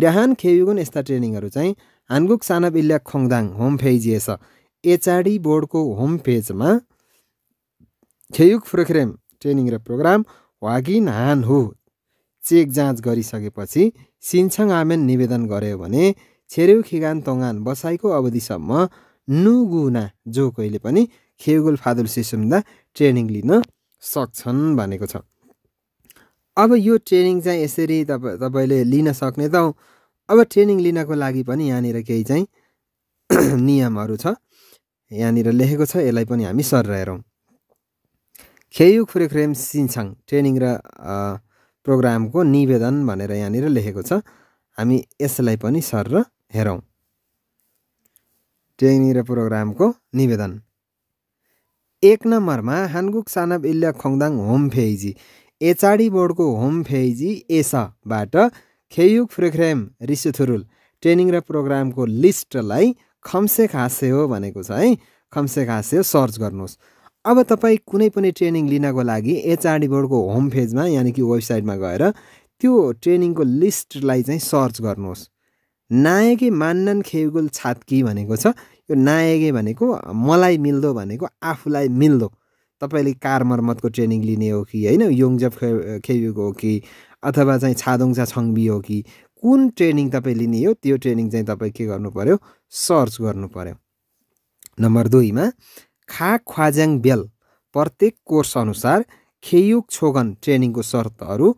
इराहान खेयुगुन यस्ता ट्रेनिङहरू चाहिँ हानगुक सानब इल्या खोङदाङ होम फेजिएस एचआरडी बोर्डको होम पेजमा खेयुक फ्रुख्रेम ट्रेनिङ र प्रोग्राम वागिन हान हु चेक जाँच गरिसकेपछि सिन्छङ आमेन निवेदन गर्यो भने छेरेउ खिगान तोङान बसाइको अवधिसम्म नुगुना जो कोहीले पनि खेगुल फादुल सिसुम्दा ट्रेनिङ लिन सक्छन् भनेको छ अब यो ट्रेनिङ चाहिँ यसरी तपाईँ तपाईँले लिन सक्ने त अब ट्रेनिङ लिनको लागि पनि यहाँनिर केही चाहिँ नियमहरू छ यहाँनिर लेखेको छ यसलाई पनि हामी सर हेरौँ खेयु खुरेख्रेम सिन्छाङ ट्रेनिङ र प्रोग्रामको निवेदन भनेर यहाँनिर लेखेको छ हामी यसलाई पनि सर र हेरौँ ट्रेनिङ र प्रोग्रामको निवेदन एक नम्बरमा हानगुक सानब इल्या खोङदाङ होम फेइजी एचआडी बोर्डको होम फेइजी एसाबाट खेयुक फ्रेख्रेम रिसुथुरुल ट्रेनिङ र प्रोग्रामको लिस्टलाई खम्से खासे हो भनेको छ है खम्से खासे सर्च गर्नुहोस् अब तपाईँ कुनै पनि ट्रेनिङ लिनको लागि एचआरडी बोर्डको होम पेजमा यानि कि वेबसाइटमा गएर त्यो ट्रेनिङको लिस्टलाई चाहिँ सर्च गर्नुहोस् नायकी मान्नन खेगुल छात्की भनेको छ यो नायगे भनेको मलाई मिल्दो भनेको आफूलाई मिल्दो तपाईँले कार मर्मतको ट्रेनिङ लिने हो कि होइन योङजप खे हो कि अथवा चाहिँ छादोङसा छङ्बी हो कि कुन ट्रेनिङ तपाईँ लिने हो त्यो ट्रेनिङ चाहिँ तपाईँ के गर्नु पऱ्यो सर्च गर्नु पऱ्यो नम्बर दुईमा खा ख्वाज्याङ बेल प्रत्येक कोर्स अनुसार खेयुक छोगन ट्रेनिङको शर्तहरू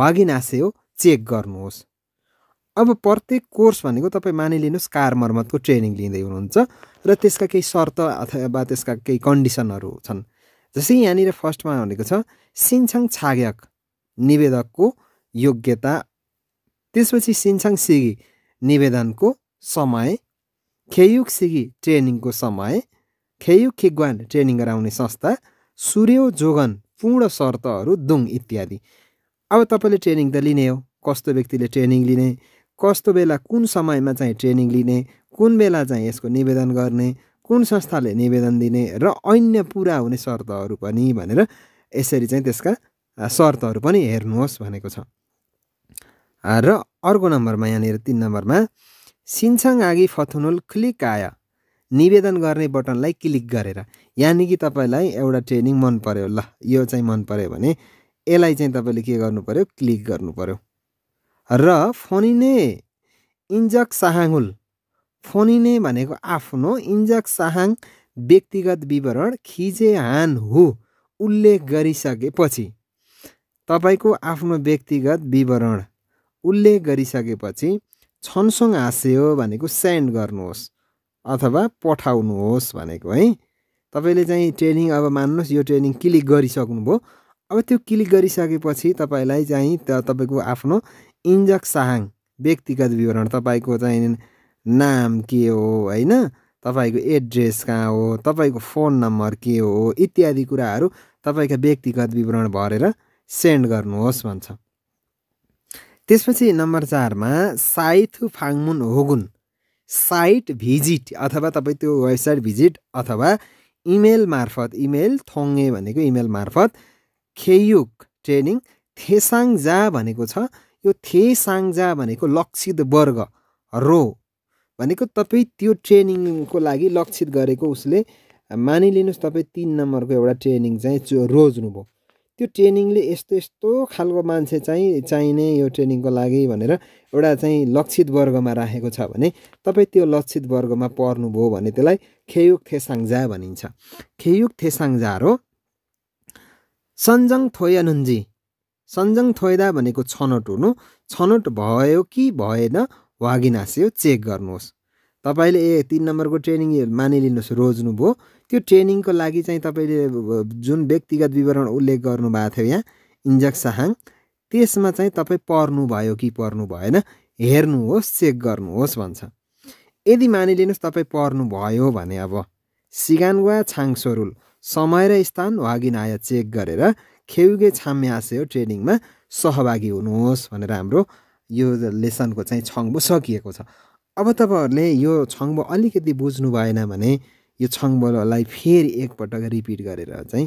वागिनासे हो चेक गर्नुहोस् अब प्रत्येक कोर्स भनेको तपाईँ मानिलिनुहोस् कार मर्मतको ट्रेनिङ लिँदै हुनुहुन्छ र त्यसका केही शर्त अथवा त्यसका केही कन्डिसनहरू छन् जस्तै यहाँनिर फर्स्टमा भनेको छ सिङछाङ छाग्यक निवेदकको योग्यता त्यसपछि सिङछाङ सिगी निवेदनको समय खेयुक सिगी ट्रेनिङको समय खेयुक खिग्वान ट्रेनिङ गराउने संस्था सूर्य जोगन पूर्ण शर्तहरू दुङ इत्यादि अब तपाईँले ट्रेनिङ त लिने हो कस्तो व्यक्तिले ट्रेनिङ लिने कस्तो बेला कुन समयमा चाहिँ ट्रेनिङ लिने कुन बेला चाहिँ यसको निवेदन गर्ने कुन संस्थाले निवेदन दिने र अन्य पुरा हुने शर्तहरू पनि भनेर यसरी चाहिँ त्यसका शर्तहरू पनि हेर्नुहोस् भनेको छ र अर्को नम्बरमा यहाँनिर तिन नम्बरमा सिन्साङ आगी फथुनुल क्लिक आय निवेदन गर्ने बटनलाई क्लिक गरेर यानि कि तपाईँलाई एउटा ट्रेनिङ मन पऱ्यो ल यो चाहिँ मन पऱ्यो भने यसलाई चाहिँ तपाईँले के गर्नु पऱ्यो क्लिक गर्नु र फनिने इन्जक साहाङुल फनिने भनेको आफ्नो इन्जक साहाङ व्यक्तिगत विवरण खिजे हान हु उल्लेख गरिसकेपछि तपाईँको आफ्नो व्यक्तिगत विवरण उल्लेख गरिसकेपछि छनसङ हाँस्यो भनेको सेन्ड गर्नुहोस् अथवा पठाउनुहोस् भनेको है तपाईँले चाहिँ ट्रेनिङ अब मान्नुहोस् यो ट्रेनिङ क्लिक गरिसक्नुभयो अब त्यो क्लिक गरिसकेपछि तपाईँलाई चाहिँ तपाईँको आफ्नो इन्जक साहाङ व्यक्तिगत विवरण तपाईँको चाहिँ नाम के हो होइन तपाईँको एड्रेस कहाँ हो तपाईँको फोन नम्बर के हो इत्यादि कुराहरू तपाईँका व्यक्तिगत विवरण भरेर सेन्ड गर्नुहोस् भन्छ त्यसपछि नम्बर चारमा साइथु फाङमुन होगुन साइट भिजिट अथवा तपाईँ त्यो वेबसाइट भिजिट अथवा इमेल मार्फत इमेल थोङ्गे भनेको इमेल मार्फत खेयुक ट्रेनिङ थेसाङ जा भनेको छ यो थे साङ्जा भनेको लक्षित वर्ग रो भनेको तपाईँ त्यो ट्रेनिङको लागि लक्षित गरेको उसले मानिलिनुहोस् तपाईँ तिन नम्बरको एउटा ट्रेनिङ चाहिँ रोज्नुभयो त्यो ट्रेनिङले यस्तो यस्तो खालको मान्छे चाहिँ चाहिने यो ट्रेनिङको लागि भनेर एउटा चाहिँ लक्षित वर्गमा राखेको छ भने तपाईँ त्यो लक्षित वर्गमा पर्नुभयो भने त्यसलाई खेयुक थेसाङ्जा भनिन्छ खेयुक थेसाङ्जा हो सन्जङ थोयानुन्जी सन्जङ थोइदा भनेको छनौट हुनु छनौट भयो कि भएन वागिनास्यो चेक गर्नुहोस् तपाईँले ए तिन नम्बरको ट्रेनिङ मानिलिनुहोस् रोज्नुभयो त्यो ट्रेनिङको लागि चाहिँ तपाईँले जुन व्यक्तिगत विवरण उल्लेख गर्नुभएको थियो यहाँ इन्जक साहाङ त्यसमा चाहिँ तपाईँ पढ्नुभयो कि पर्नु भएन हेर्नुहोस् चेक गर्नुहोस् भन्छ यदि मानिलिनुहोस् तपाईँ पढ्नुभयो भने अब सिगानवा स्वरूल समय र स्थान वागिन आय चेक गरेर खेउगे छामे आशय ट्रेनिङमा सहभागी हुनुहोस् भनेर हाम्रो यो लेसनको चाहिँ छङ्बो सकिएको छ अब तपाईँहरूले यो छङ्बो अलिकति बुझ्नु भएन भने यो छङ्बोलाई फेरि एकपटक रिपिट गरेर चाहिँ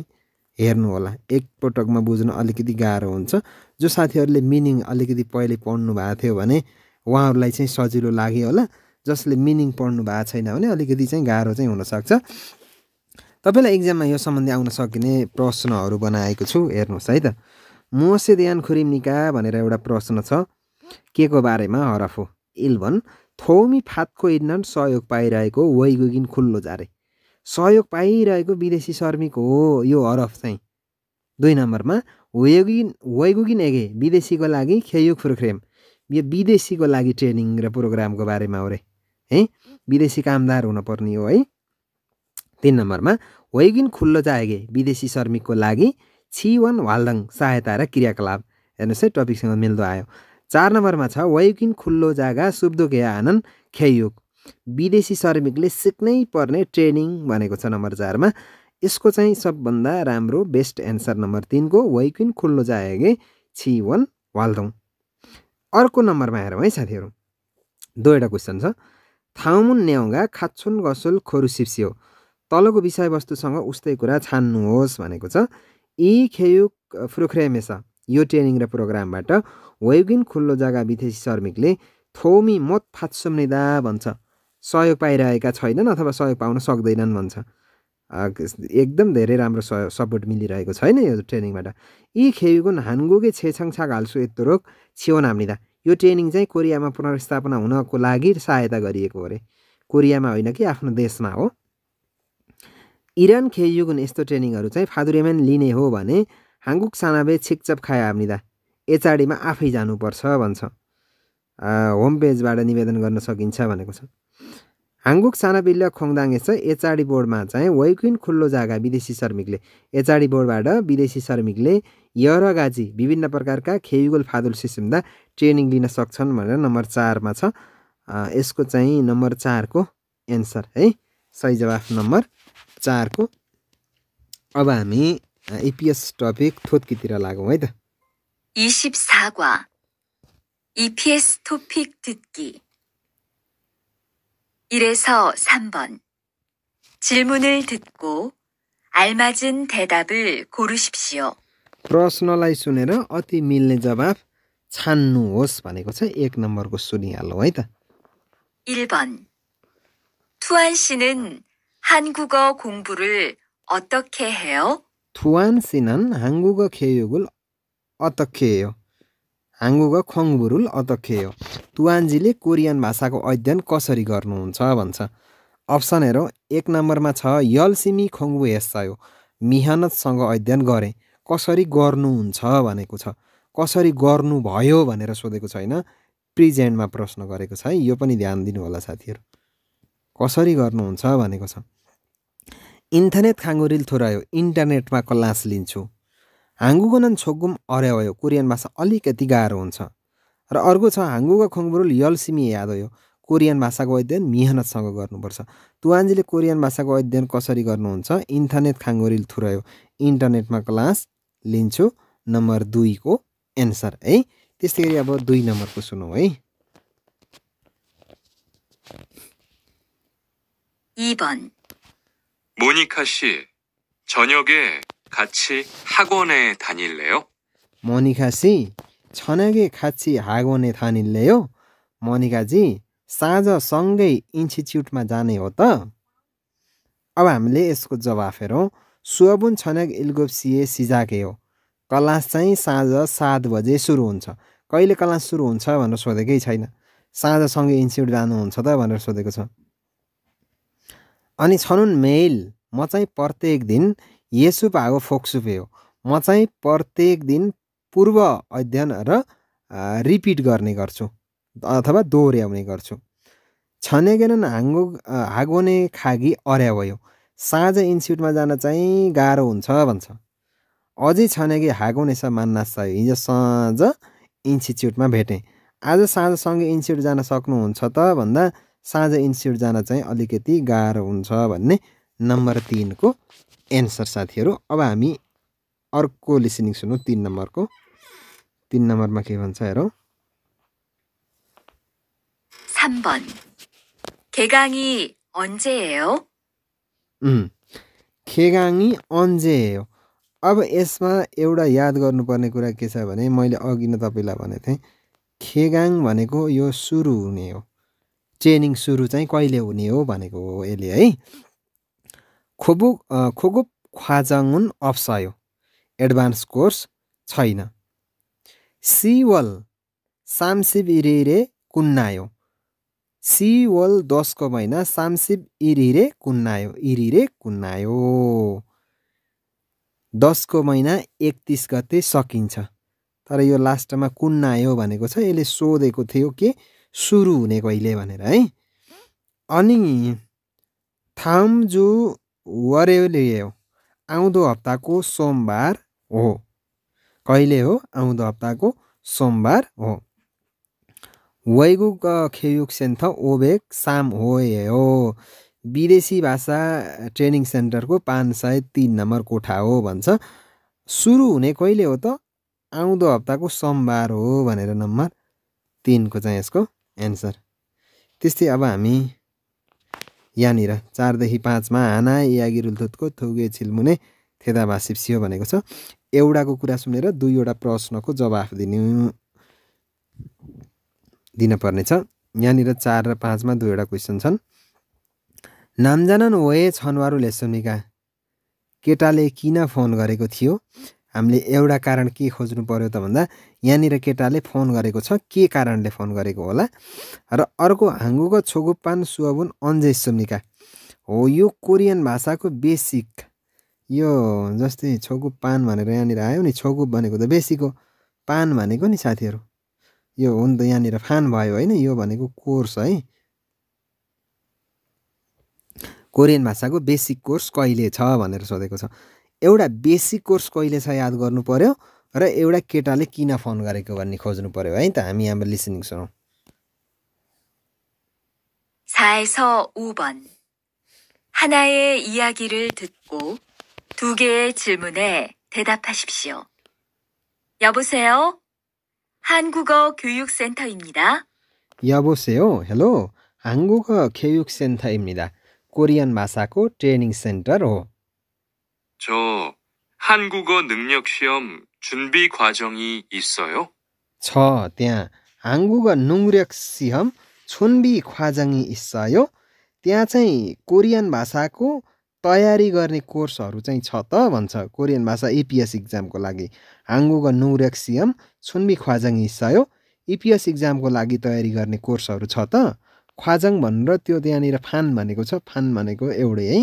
हेर्नु होला एकपटकमा बुझ्न अलिकति गाह्रो हुन्छ जो साथीहरूले मिनिङ अलिकति पहिले पढ्नु भएको थियो भने उहाँहरूलाई चाहिँ सजिलो लाग्यो होला जसले मिनिङ पढ्नु भएको छैन भने अलिकति चाहिँ गाह्रो चाहिँ हुनसक्छ तपाईँलाई इक्जाममा यो सम्बन्धी आउन सकिने प्रश्नहरू बनाएको छु हेर्नुहोस् है त मोसे दयान खुरिम्निका भनेर एउटा प्रश्न छ के को बारेमा हरफ हो इल्भन थौमी फातको इन्डन सहयोग पाइरहेको वैगुगिन खुल्लो जारे सहयोग पाइरहेको विदेशी श्रमिक हो यो हरफ चाहिँ दुई नम्बरमा वैगुगिन वैगुगिन एगे विदेशीको लागि खेयु खुर्ख्रेम यो विदेशीको लागि ट्रेनिङ र प्रोग्रामको बारेमा हो रे है विदेशी कामदार हुनुपर्ने हो है तिन नम्बरमा वैगिन खुल्लो जायगे विदेशी श्रमिकको लागि छिवन वालदङ सहायता र क्रियाकलाप हेर्नुहोस् है टपिकसँग मिल्दो आयो चार नम्बरमा छ वैकिन खुल्लो जागा सुब्दोके आनन्द खेयुग विदेशी श्रमिकले सिक्नै पर्ने ट्रेनिङ भनेको छ नम्बर चारमा यसको चाहिँ सबभन्दा राम्रो बेस्ट एन्सर नम्बर तिनको वैकिन खुल्लो जाएगे छिवन वाल्दोङ अर्को नम्बरमा हेरौँ है साथीहरू दुईवटा क्वेसन छ थाउमुन न्याउँगा खाछुन गसुल खोरु सिप्सियो तलको विषयवस्तुसँग उस्तै कुरा छान्नुहोस् भनेको छ यी खेयुक फ्रुख्रेमेसा यो ट्रेनिङ र प्रोग्रामबाट वेगिन खुल्लो जग्गा विदेशी श्रमिकले थोमी मत फात्सुम्नेदा भन्छ सहयोग पाइरहेका छैनन् अथवा सहयोग पाउन सक्दैनन् भन्छ एकदम धेरै राम्रो सहयोग सपोर्ट मिलिरहेको छैन यो ट्रेनिङबाट यी खेयुको छेछङ छेछङछा हाल्छु यत्रो रोग छियो नाम्लिँदा यो ट्रेनिङ चाहिँ कोरियामा पुनर्स्थापना हुनको लागि सहायता गरिएको हो अरे कोरियामा होइन कि आफ्नो देशमा हो इरान खेयुगुन यस्तो ट्रेनिङहरू चाहिँ फादुरेमेन लिने हो भने हाङ्गुक सानाबे छिकचप खायो हाम्निदा एचआरडीमा आफै जानुपर्छ भन्छ होम पेजबाट निवेदन गर्न सकिन्छ भनेको छ हाङ्गुक सानाबिल्ल यस एचआरडी बोर्डमा चाहिँ वैक्विन खुल्लो जागा विदेशी श्रमिकले एचआरडी बोर्डबाट विदेशी श्रमिकले यरगाजी विभिन्न प्रकारका खेयुगोल फादुल सिसिमदा ट्रेनिङ लिन सक्छन् भनेर नम्बर चारमा छ यसको चाहिँ नम्बर चारको एन्सर है सही जवाफ नम्बर चारको अब हामी इपिएस टपिक थोत्कीतिर लागौँ है त 24과 EPS 토픽 듣기 1에서 3번 질문을 듣고 알맞은 대답을 고르십시오. प्रश्नलाई सुनेर अति मिल्ने जवाब छान्नुहोस् भनेको छ एक नम्बरको सुनिहालौँ है त 1번 투안 씨는 한국어 공부를 어떻게 해요? 투안 씨는 한국어 교육을 어떻게 해요? 한국어 공부를 어떻게 해요? तुवानजीले कोरियन भाषाको अध्ययन कसरी गर्नुहुन्छ भन्छ अप्सन हेरौँ एक नम्बरमा छ यल्सिमी खोङ्गु हेसायो मिहनतसँग अध्ययन गरेँ कसरी गर्नुहुन्छ भनेको छ कसरी गर्नुभयो भनेर सोधेको छैन प्रिजेन्टमा प्रश्न गरेको छ है यो पनि ध्यान दिनु होला साथीहरू कसरी गर्नुहुन्छ भनेको छ इन्थनेट खाङ्गुरिल थोरायो इन्टरनेटमा कलास लिन्छु हाङ्गुगनन छोगुम अर्यावयो कोरियन भाषा अलिकति गाह्रो हुन्छ र अर्को छ खुङ्गुरुल खोङबुरुल याद यादयो कोरियन भाषाको अध्ययन मिहिनेतसँग गर्नुपर्छ तुवान्जीले कोरियन भाषाको अध्ययन कसरी गर्नुहुन्छ इन्थनेट खाङ्गुरिल थुरायो इन्टरनेटमा क्लास लिन्छु नम्बर दुईको एन्सर है त्यस्तै गरी अब दुई नम्बरको सुनौँ है 2번 모니카 씨, 저녁에 같이 학원에 다닐래요? 모니카 씨, 저녁에 같이 학원에 다닐래요? 모니카जी साँझ सँगै इन्स्टिच्युटमा जाने हो त अब हामीले यसको जवाफ हेरौँ सुअबुन छनक इल्गोप्सिए सिजाके हो क्लास चाहिँ साँझ सात बजे सुरु हुन्छ कहिले क्लास सुरु हुन्छ भनेर सोधेकै छैन साँझसँगै इन्स्टिच्युट जानुहुन्छ त भनेर सोधेको छ अनि छनुन् मेल म चाहिँ प्रत्येक दिन यसु भागो फोक्सुपे हो म चाहिँ प्रत्येक दिन पूर्व अध्ययन र रिपिट गर्ने गर्छु अथवा दोहोऱ्याउने गर्छु छनेगेन हाङ्गो हागोने खागी अर्या भयो साँझ इन्स्टिट्युटमा जान चाहिँ गाह्रो हुन्छ भन्छ अझै छनेगे छ मान्नास चाहियो हिजो साँझ इन्स्टिच्युटमा भेटेँ आज साँझसँगै इन्स्टिच्युट जान सक्नुहुन्छ त भन्दा साँझ इन्स्टिट्युट जान चाहिँ अलिकति गाह्रो हुन्छ भन्ने नम्बर तिनको एन्सर साथीहरू अब हामी अर्को लिसनिङ सुनौँ तिन नम्बरको तिन नम्बरमा के भन्छ हेरौँ 3번 अन्जे हो अब यसमा एउटा याद गर्नुपर्ने कुरा के छ भने मैले अघि नै तपाईँलाई भनेको थिएँ खेगाङ भनेको यो सुरु हुने हो ट्रेनिङ सुरु चाहिँ कहिले हुने हो भनेको हो यसले है खोबु खोगुप ख्वाजाङुन अप्सायो एडभान्स कोर्स छैन सिवल सामसिब इरिरे कुन्नायो सिवल दसको महिना सामसिब इरिरे कुन्नायो इरिरे कुन्नायो दसको महिना एकतिस गते सकिन्छ तर यो लास्टमा कुन्नायो भनेको छ यसले सोधेको थियो कि सुरु हुने कहिले भनेर है अनि थाम्जु वरेले आउँदो हप्ताको सोमबार हो कहिले हो आउँदो हप्ताको सोमबार हो वैगुक खेयुक सेन्थ ओबेक साम हो विदेशी भाषा ट्रेनिङ सेन्टरको पाँच सय तिन नम्बर कोठा हो भन्छ सुरु हुने कहिले हो त आउँदो हप्ताको सोमबार हो भनेर नम्बर तिनको चाहिँ यसको एन्सर त्यस्तै अब हामी यहाँनिर चारदेखि पाँचमा हाना यागी थुगे छिल्मुने थेदा भाषिप्सियो भनेको छ एउटाको कुरा सुनेर दुईवटा प्रश्नको जवाफ दिनु दिनपर्नेछ यहाँनिर चार र पाँचमा दुईवटा क्वेसन छन् नामजानन ओए छनवारु लेसुनिका केटाले किन फोन गरेको थियो हामीले एउटा कारण के खोज्नु पऱ्यो त भन्दा यहाँनिर केटाले फोन गरेको छ के कारणले फोन गरेको होला र अर्को हाङ्गुको छोगुपान सुहबुन अन्जय सुम्निका हो यो कोरियन भाषाको बेसिक यो जस्तै छोगु पान भनेर यहाँनिर आयो नि छोगु भनेको त बेसीको पान भनेको नि साथीहरू यो हो नि त यहाँनिर फान भयो होइन यो भनेको कोर्स है कोरियन भाषाको बेसिक कोर्स कहिले छ भनेर सोधेको छ एउटा बेसिक कोर्स कहिले छ याद गर्नु पऱ्यो र एउटा केटाले किन फोन गरेको भन्ने खोज्नु पऱ्यो है त हामी य ह ाँ लिसनिङ सुनौँ 4에서 5번 하나의 이야기를 듣고 두 개의 질문에 대답하십시오. 여보세요? 한국어 교육센터입니다. 여보세요? 헬로. 한국어 교육센터입니다. 코리안 마사코 트레이닝 센터 로저 한국어 능력 시험 준비 과정이 있어요? छ त्यहाँ हाङ्गुग नुङ्रेक सिहम छुनबी ख्वाजङी इस्सायो त्यहाँ चाहिँ कोरियन भाषाको तयारी गर्ने कोर्सहरू चाहिँ छ त भन्छ कोरियन भाषा इपिएस इक्जामको लागि हाङ्गुग नुङ्रेक सिहम छोन्बी ख्वाजङ इस्सायो इपिएस इक्जामको लागि तयारी गर्ने कोर्सहरू छ त ख्वाजङ भनेर त्यो त्यहाँनिर फान भनेको छ फान भनेको एउटै है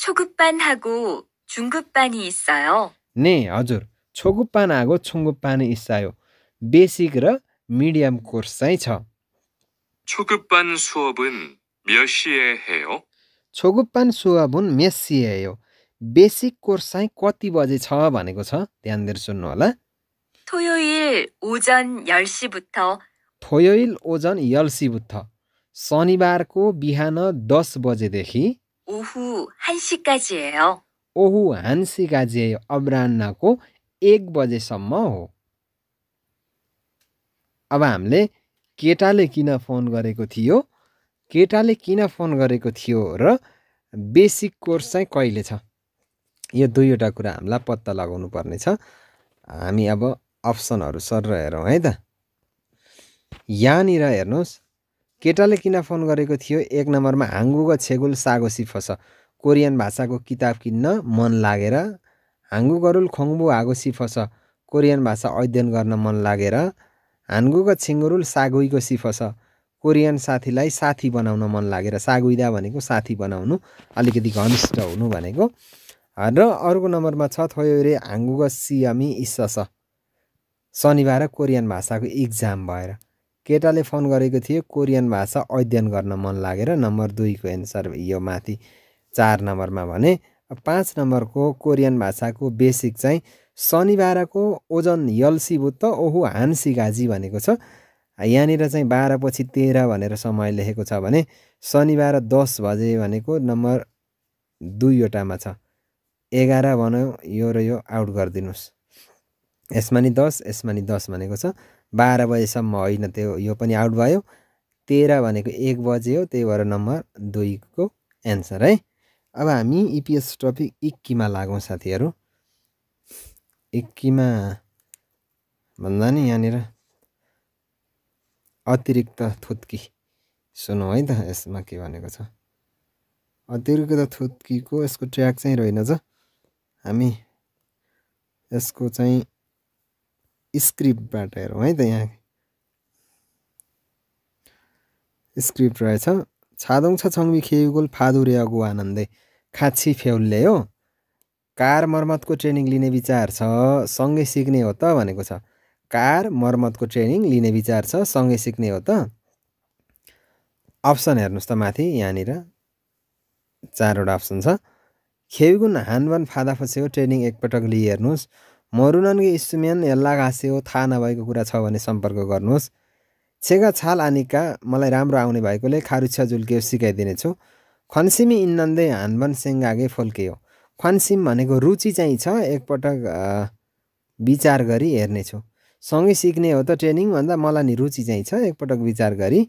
초급반하고 중급반이 있어요. 네, ह ज 초급반하고 중급반이 있어요. 베이직 र 미디엄 코스 사이죠. 초급반 수업은 몇 시에 해요? 초급반 수업은 몇 시에 해요? बेसिक कोर्स चाहिँ कति बजे छ 토요일 오전 1시부터 토요일 오전 1시부터 शनिबारको 10 ब ज े द 오후 1시까지예요. 오후 1시까지예요. अपरान्हको 1 बजेसम्म हो। अब हामीले केटाले किन फोन गरेको थियो केटाले किन फोन गरेको थियो र बेसिक कोर्स चाहिँ कहिले छ यो दुईवटा कुरा हामीलाई पत्ता लगाउनु पर्नेछ हामी अब अप्सनहरू सर हेरौँ है त यहाँनिर हेर्नुहोस् केटाले किन फोन गरेको थियो एक नम्बरमा ग छेगुल सागो सिफस कोरियन भाषाको किताब किन्न मन लागेर हाङ्गुगरुल खोङ्बु हागो सिफस कोरियन भाषा अध्ययन गर्न मन लागेर ग छिङ्गुरुल सागुईको सिफस कोरियन साथीलाई साथी बनाउन मन लागेर सागुइदा भनेको साथी बनाउनु अलिकति घनिष्ठ हुनु भनेको र अर्को नम्बरमा छ थयो रे ग सियमी इस शनिबार कोरियन भाषाको इक्जाम भएर केटाले फोन गरेको थियो कोरियन भाषा अध्ययन गर्न मन लागेर नम्बर दुईको एन्सर यो माथि चार नम्बरमा भने पाँच नम्बरको कोरियन भाषाको बेसिक चाहिँ शनिबारको ओजन यल्सी बुत्त ओहु हान्सी गाजी भनेको छ यहाँनिर चाहिँ बाह्रपछि तेह्र भनेर समय लेखेको छ भने शनिबार दस बजे भनेको नम्बर दुईवटामा छ एघार भनौँ यो र यो आउट गरिदिनुहोस् यसमा नि दस यसमा नि दस भनेको छ बाह्र बजेसम्म होइन त्यो यो पनि आउट भयो तेह्र भनेको एक बजे हो त्यही भएर नम्बर दुईको एन्सर है अब हामी इपिएस टपिक इक्कीमा लागौँ साथीहरू इक्कीमा भन्दा नि यहाँनिर अतिरिक्त थुत्की सुनौँ है त यसमा के भनेको छ अतिरिक्त थुत्कीको यसको ट्र्याक चाहिँ रहेनछ हामी यसको चाहिँ स्क्रिप्टबाट हेरौँ है त यहाँ स्क्रिप्ट रहेछ छादौँ छ छङ्मी खेगोल फादुरे अगु आनन्दे खाँची फ्याउले हो कार मर्मतको ट्रेनिङ लिने विचार छ सँगै सिक्ने हो त भनेको छ कार मर्मतको ट्रेनिङ लिने विचार छ सँगै सिक्ने हो त अप्सन हेर्नुहोस् त माथि यहाँनिर चारवटा अप्सन छ खेविगुन हानवन फादा हो ट्रेनिङ एकपटक लिइहेर्नुहोस् हेर्नुहोस् मरुनन्गे इस्टुमियन यल्ला घाँस्यो थाहा नभएको कुरा छ भने सम्पर्क गर्नुहोस् छेगा छाल आनिका मलाई राम्रो आउने भएकोले खारुछा झुल्के सिकाइदिनेछु खन्सिमी इन्नन्दे हानबन सेङ्गागे हो खनसिम भनेको रुचि चाहिँ छ एकपटक विचार गरी हेर्नेछु सँगै सिक्ने हो त ट्रेनिङ भन्दा मलाई नि रुचि चाहिँ छ एकपटक विचार गरी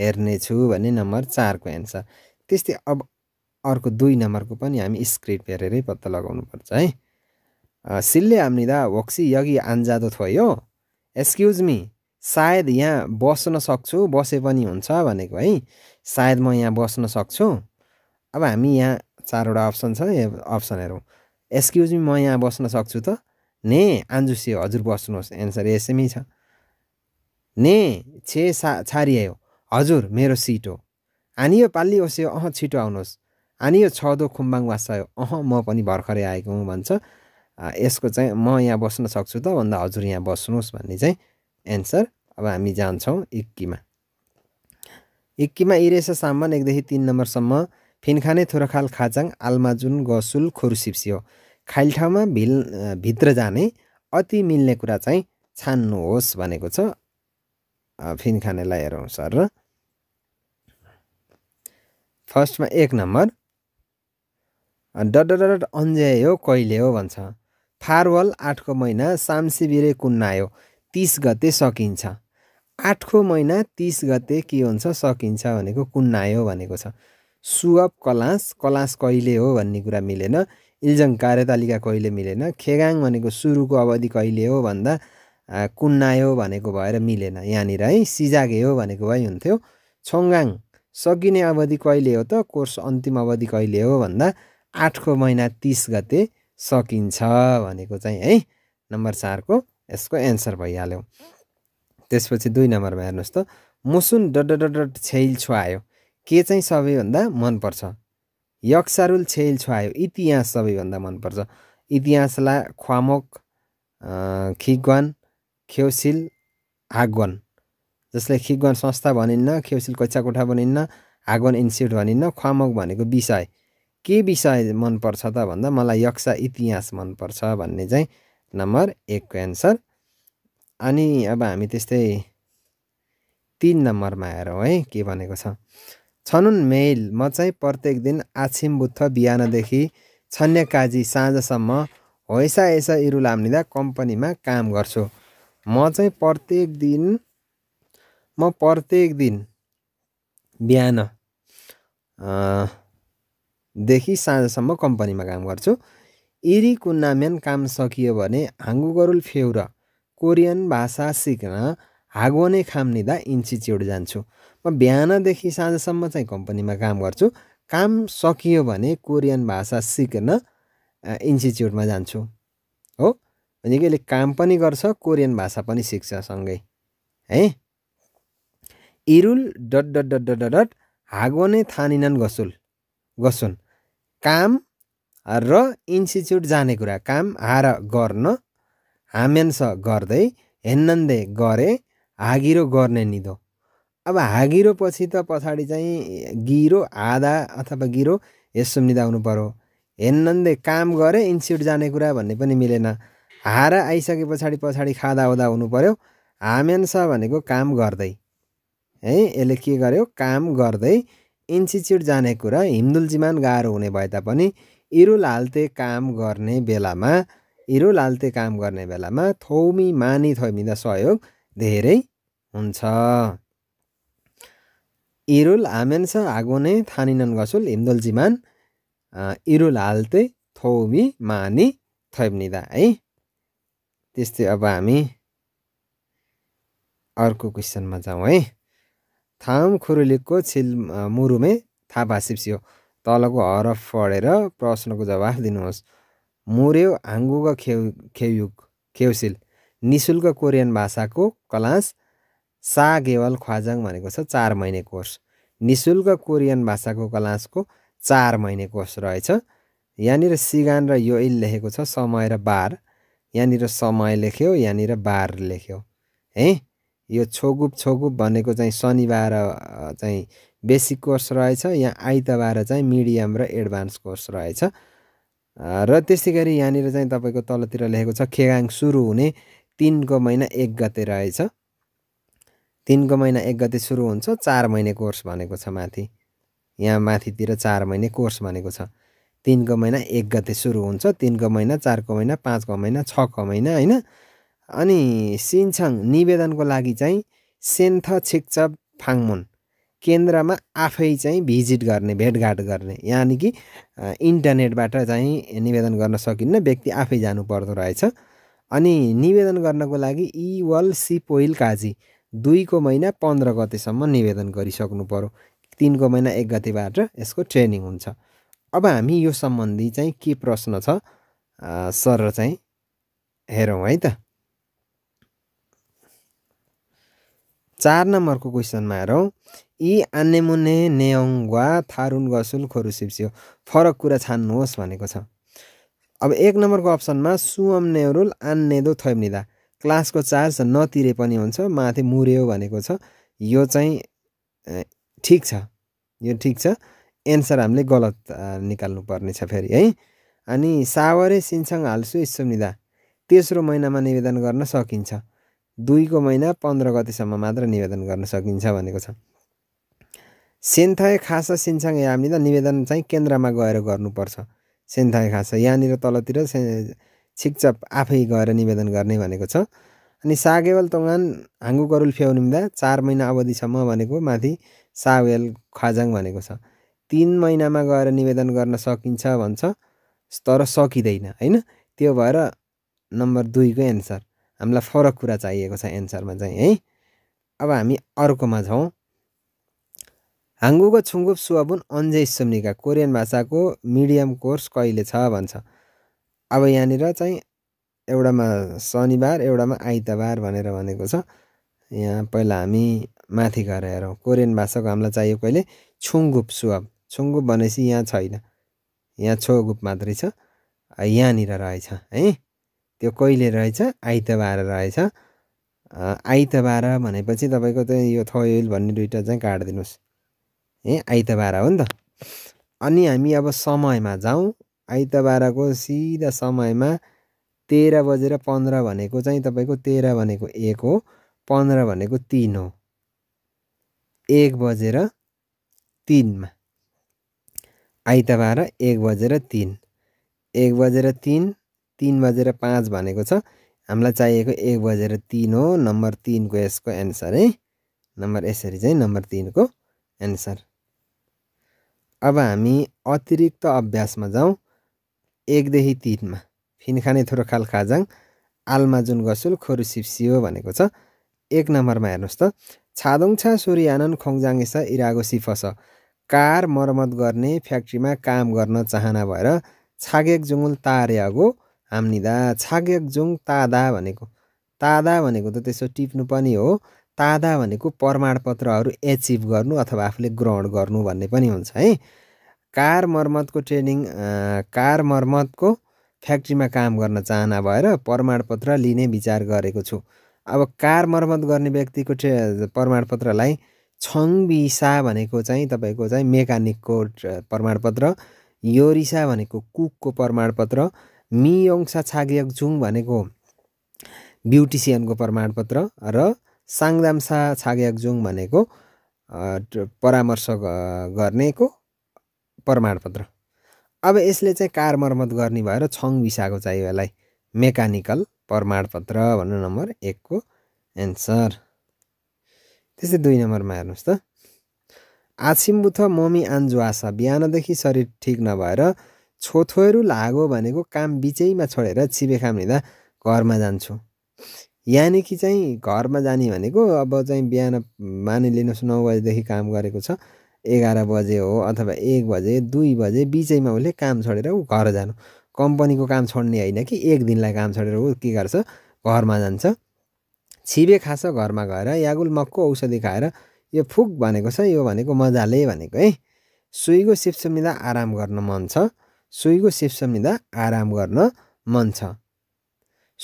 हेर्नेछु भन्ने नम्बर चारको एन्सर त्यस्तै अब अर्को दुई नम्बरको पनि हामी स्क्रिप्ट हेरेरै पत्ता लगाउनुपर्छ है 실례합니다. वक्सी यगी आन्जादो थोयो एक्सक्युज मी सायद यहाँ बस्न सक्छु बसे पनि हुन्छ भनेको है सायद म यहाँ बस्न सक्छु अब हामी यहाँ चारवटा अप्सन छ अप्सनहरू एक्सक्युज मी म यहाँ बस्न सक्छु त ने आन्जुसी हजुर बस्नुहोस् एन्सर यसैमै छ ने छे सा आयो हजुर मेरो सिट हो आनियो पाल्ली ओस्यो अह छिटो आउनुहोस् आनियो छदो खुम्बाङ वासायो अह म पनि भर्खरै आएको हुँ भन्छ यसको चाहिँ म यहाँ बस्न सक्छु त भन्दा हजुर यहाँ बस्नुहोस् भन्ने चाहिँ एन्सर अब हामी जान्छौँ इक्कीमा इक्कीमा इरेस सामान एकदेखि तिन नम्बरसम्म फिनखाने थोरखाल खाचाङ आल्माजुन गसुल खुरुसिप्सियो ठाउँमा भिल भित्र जाने अति मिल्ने कुरा चाहिँ छान्नुहोस् भनेको छ फिनखानेलाई हेरौँ सर र फर्स्टमा एक नम्बर डड अन्जय हो कहिले हो भन्छ फारवल आठको महिना सामसिबिरे कुन्नायो तिस गते सकिन्छ आठको महिना तिस गते के हुन्छ सकिन्छ भनेको कुन्नायो भनेको छ सुअप कलास कलास कहिले हो भन्ने कुरा मिलेन इल्जङ कार्यतालिका कहिले मिलेन खेगाङ भनेको सुरुको अवधि कहिले हो भन्दा कुन्नायो भनेको भएर मिलेन यहाँनिर है सिजागे हो भनेको भए हुन्थ्यो छोङ्गाङ सकिने अवधि कहिले हो त कोर्स अन्तिम अवधि कहिले हो भन्दा आठको महिना तिस गते सकिन्छ भनेको चाहिँ है नम्बर चारको यसको एन्सर भइहाल्यो त्यसपछि दुई नम्बरमा हेर्नुहोस् त मुसुन डड छेल छुवायो के चाहिँ सबैभन्दा मनपर्छ यक्सारुल छेल छुवायो इतिहास सबैभन्दा मनपर्छ इतिहासलाई ख्वामोक खिगवान खेउसिल आगवान जसले खिगवान संस्था भनिन्न खेउसिल कोठा भनिन्न आगवान इन्स्टिट्युट भनिन्न ख्वामोक भनेको विषय के विषय मनपर्छ त भन्दा मलाई यक्षा इतिहास मनपर्छ भन्ने चाहिँ नम्बर एकको एन्सर अनि अब हामी त्यस्तै तिन नम्बरमा हेरौँ है के भनेको छ छनुन मेल म चाहिँ प्रत्येक दिन आछिम बुद्ध बिहानदेखि काजी साँझसम्म होइसा यसो इरुलाम्निँदा कम्पनीमा काम गर्छु म चाहिँ प्रत्येक दिन म प्रत्येक दिन बिहान देखि साँझसम्म कम्पनीमा काम गर्छु इरी कुन्नाम्यान काम सकियो भने हाङ्गुगरुल फेउर फेउर कोरियन भाषा सिक्न हागोने निदा इन्स्टिच्युट जान्छु म बिहानदेखि साँझसम्म चाहिँ कम्पनीमा काम गर्छु काम सकियो भने कोरियन भाषा सिक्न इन्स्टिच्युटमा जान्छु हो कि यसले काम पनि गर्छ कोरियन भाषा पनि सिक्छ सँगै है इरुल dot dot dot dot dot हागोने थानिनन गसुल गसुन काम र इन्स्टिच्युट जाने कुरा काम हार गर्न हामेन्स गर्दै हेन्नन्दे गरे हागिरो गर्ने निदो अब हागिरो पछि त पछाडि चाहिँ गिरो आधा अथवा गिरो यसो निदा हुनु पऱ्यो हेन्नन्दे काम गरे इन्स्टिच्युट जाने कुरा भन्ने पनि मिलेन हार आइसके पछाडि पछाडि खाँदा हुँदा हुनु पऱ्यो हामेन्स भनेको काम गर्दै है यसले के गर्यो काम गर्दै इन्स्टिच्युट जाने कुरा हिन्दुलजिमान गाह्रो हुने भए तापनि इरुल हाल्ते काम गर्ने बेलामा इरुल हाल्ते काम गर्ने बेलामा थौमी मानी थैमिँदा सहयोग धेरै हुन्छ इरुल आमेन्स आगोने थानिनन गसुल हिन्दुलजिमान इरुल हाल्ते थौमी मानी थैमिँदा है त्यस्तै अब हामी अर्को क्वेसनमा जाउँ है थाम खुरुलिकको छिल मुरुमे थापा सिप्सियो तलको हरफ पढेर प्रश्नको जवाफ दिनुहोस् मुर्यो हाङ्गुग खेउ खेयुग खेउसिल निशुल्क कोरियन भाषाको क्लास सा गेवल ख्वाजाङ भनेको छ चार महिने कोर्स निशुल्क कोरियन भाषाको क्लासको चार महिने कोर्स रहेछ यहाँनिर सिगान र यो इल लेखेको छ समय र बार यहाँनिर समय लेख्यो यहाँनिर बार लेख्यो है यो छोगुप छोगुप भनेको चाहिँ शनिबार चाहिँ बेसिक कोर्स रहेछ यहाँ आइतबार चाहिँ मिडियम र एडभान्स कोर्स रहेछ र त्यसै गरी यहाँनिर चाहिँ तपाईँको तलतिर लेखेको छ खेगाङ सुरु हुने तिनको महिना एक गते रहेछ तिनको महिना एक गते सुरु हुन्छ चार महिने कोर्स भनेको छ माथि यहाँ माथितिर चार महिने कोर्स भनेको छ तिनको महिना एक गते सुरु हुन्छ तिनको महिना चारको महिना पाँचको महिना छको महिना होइन अनि सिन्छाङ निवेदनको लागि चाहिँ सेन्थ छिक्चप फाङमुन केन्द्रमा आफै चाहिँ भिजिट गर्ने भेटघाट गर्ने यानि कि इन्टरनेटबाट चाहिँ निवेदन गर्न सकिन्न व्यक्ति आफै जानु पर्दो रहेछ अनि निवेदन गर्नको लागि इवल सी पोइल काजी दुईको महिना पन्ध्र गतेसम्म निवेदन गरिसक्नु पऱ्यो तिनको महिना एक गतेबाट यसको ट्रेनिङ हुन्छ अब हामी यो सम्बन्धी चाहिँ के प्रश्न छ सर चाहिँ हेरौँ है त चार नम्बरको क्वेसनमा हेरौँ यी आन्नेमुने नेयङ्वा थारुन गसुल सिप्सियो फरक कुरा छान्नुहोस् भनेको छ अब एक नम्बरको अप्सनमा सुअम नेरुल आन्नेदो थैब्निदा क्लासको चार्ज नतिरे पनि हुन्छ माथि मुर्यो भनेको छ यो चाहिँ ठिक छ यो ठिक छ एन्सर हामीले गलत निकाल्नुपर्ने छ फेरि है अनि सावरे सिन्सङ हाल्छु इस्सुम्निदा तेस्रो महिनामा निवेदन गर्न सकिन्छ दुईको महिना पन्ध्र गतिसम्म मात्र निवेदन गर्न सकिन्छ भनेको छ सेन्थाए खासा सिन्साङ त निवेदन चाहिँ केन्द्रमा गएर गर्नुपर्छ सेन्थाए खासा यहाँनिर तलतिर से छिकचप आफै गएर निवेदन गर्ने भनेको छ अनि सागेवल तोङान हाङ्गु करुल फ्याउनिँदा चार महिना अवधिसम्म भनेको माथि सावेल खाजाङ भनेको छ तिन महिनामा गएर निवेदन गर्न सकिन्छ भन्छ तर सकिँदैन होइन त्यो भएर नम्बर दुईको एन्सर हामीलाई फरक कुरा चाहिएको छ एन्सरमा चाहिँ है अब हामी अर्कोमा छौँ हाङ्गुको छुङ्गुप सुवाबुन अन्जय सुम्निका कोरियन भाषाको मिडियम कोर्स कहिले छ भन्छ अब यहाँनिर चाहिँ एउटामा शनिबार एउटामा आइतबार भनेर भनेको छ यहाँ पहिला हामी माथि गएर हेरौँ कोरियन भाषाको हामीलाई चाहियो कहिले छुङ्गुप सुवाब छुङ्गुप भनेपछि यहाँ छैन यहाँ छोगुप मात्रै छ यहाँनिर रहेछ है त्यो कहिले रहेछ आइतबार रहेछ आइतबार भनेपछि तपाईँको चाहिँ यो थयल भन्ने दुइटा चाहिँ काटिदिनुहोस् ए आइतबार हो नि त अनि हामी अब समयमा जाउँ आइतबारको सिधा समयमा तेह्र बजेर पन्ध्र भनेको चाहिँ तपाईँको तेह्र भनेको एक हो पन्ध्र भनेको तिन हो एक बजेर तिनमा आइतबार एक बजेर तिन एक बजेर तिन तिन बजेर पाँच भनेको छ हामीलाई चाहिएको एक बजेर तिन हो नम्बर तिनको यसको एन्सर है नम्बर यसरी चाहिँ नम्बर तिनको एन्सर अब हामी अतिरिक्त अभ्यासमा जाउँ एकदेखि तिनमा फिनखाने खाल खाजाङ आलमा जुन गसुल खोरु सिप्सियो भनेको छ एक नम्बरमा हेर्नुहोस् त छादोङछा सूर्यानन्द खोङजाङेसा इरागो सिफस कार मर्मत गर्ने फ्याक्ट्रीमा काम गर्न चाहना भएर छागेक जुङ्गुल तारे आगो हाम्निदा छाग्यक जुङ तादा भनेको तादा भनेको त त्यसो टिप्नु पनि हो तादा भनेको प्रमाणपत्रहरू एचिभ गर्नु अथवा आफूले ग्रहण गर्नु भन्ने पनि हुन्छ है कार मर्मतको ट्रेनिङ कार मर्मतको फ्याक्ट्रीमा काम गर्न चाहना भएर प्रमाणपत्र लिने विचार गरेको छु अब कार मर्मत गर्ने व्यक्तिको ट्रे प्रमाणपत्रलाई छङबिसा भनेको चाहिँ तपाईँको चाहिँ मेकानिकको प्रमाणपत्र योरिसा भनेको कुकको प्रमाणपत्र मियोङसा छाग्यक जुङ भनेको ब्युटिसियनको प्रमाणपत्र र साङदामसा छाग्यक जुङ भनेको परामर्श गर्नेको प्रमाणपत्र अब यसले चाहिँ कार मर्मत गर्ने भएर छङ विसाको चाहियो यसलाई मेकानिकल प्रमाणपत्र भन्नु नम्बर एकको एन्सर त्यस्तै दुई नम्बरमा हेर्नुहोस् त आशिम्बुथ मम्मी आन्जुआसा बिहानदेखि शरीर ठिक नभएर छोथोहरू लागो भनेको काम बिचैमा छोडेर छिबे हिँड्दा घरमा जान्छु यानि कि चाहिँ घरमा जाने भनेको अब चाहिँ बिहान मानिलिनुहोस् नौ बजेदेखि काम गरेको छ एघार बजे हो अथवा एक बजे दुई बजे बिचैमा उसले काम छोडेर ऊ घर जानु कम्पनीको काम छोड्ने होइन कि एक दिनलाई काम छोडेर ऊ के गर्छ घरमा जान्छ छिबे खास घरमा गएर यागुल मक्को औषधि खाएर यो फुक भनेको छ यो भनेको मजाले भनेको है सुईको मिला आराम गर्न मन छ सुईको सम्झिँदा आराम गर्न मन छ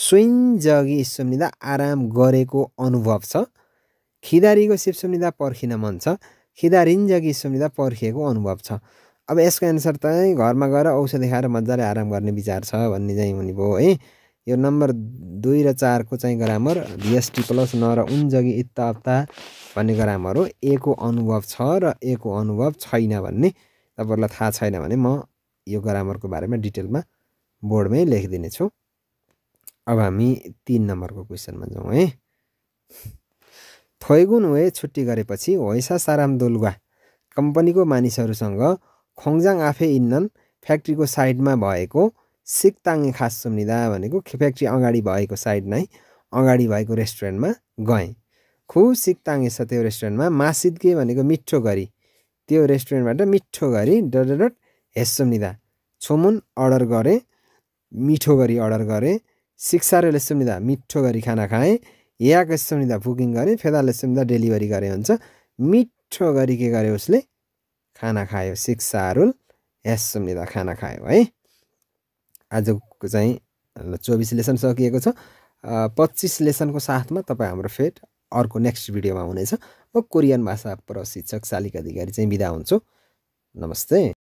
सुइन जगी लिँदा आराम गरेको अनुभव छ खिदारीको लिँदा पर्खिन मन छ खिदारिन जगी लिँदा पर्खिएको अनुभव छ अब यसको एन्सर चाहिँ घरमा गएर औषधि खाएर मजाले आराम गर्ने विचार छ भन्ने चाहिँ हुने भयो है यो नम्बर दुई र चारको चाहिँ ग्रामर भिएसटी प्लस न र उन जगी इत्ता हप्ता भन्ने ग्रामर हो एको अनुभव छ र एको अनुभव छैन भन्ने तपाईँहरूलाई थाहा छैन भने म यो ग्रामरको बारेमा डिटेलमा बोर्डमै लेखिदिनेछौँ अब हामी तिन नम्बरको क्वेसनमा जाउँ है थैगुन वे छुट्टी गरेपछि होइसा साराम दोलुवा कम्पनीको मानिसहरूसँग खोङजाङ आफै इन्नन फ्याक्ट्रीको साइडमा भएको सिक्ताङे खास सुनिदा भनेको फ्याक्ट्री अगाडि भएको साइड नै अगाडि भएको रेस्टुरेन्टमा गएँ खु सिक्ताङे छ त्यो रेस्टुरेन्टमा मासिद भनेको मिठो गरी त्यो रेस्टुरेन्टबाट मिठो गरी डट हेस्सम्निदा छोमुन अर्डर गरे मिठो गरी अर्डर गरेँ सिक्सारेल हेस्सम्निदा मिठो गरी खाना खाएँ याक हेस्सम्निदा बुकिङ गरेँ फेदा लेसुमिदा डेलिभरी गरे हुन्छ मिठो गरी के गर्यो उसले खाना खायो सिक्सारुल हेस्सम्निदा खाना खायो है आजको चाहिँ चौबिस लेसन सकिएको छ पच्चिस लेसनको साथमा तपाईँ हाम्रो फेट अर्को नेक्स्ट भिडियोमा हुनेछ म कोरियन भाषा प्रशिक्षक शालिक अधिकारी चाहिँ बिदा हुन्छु नमस्ते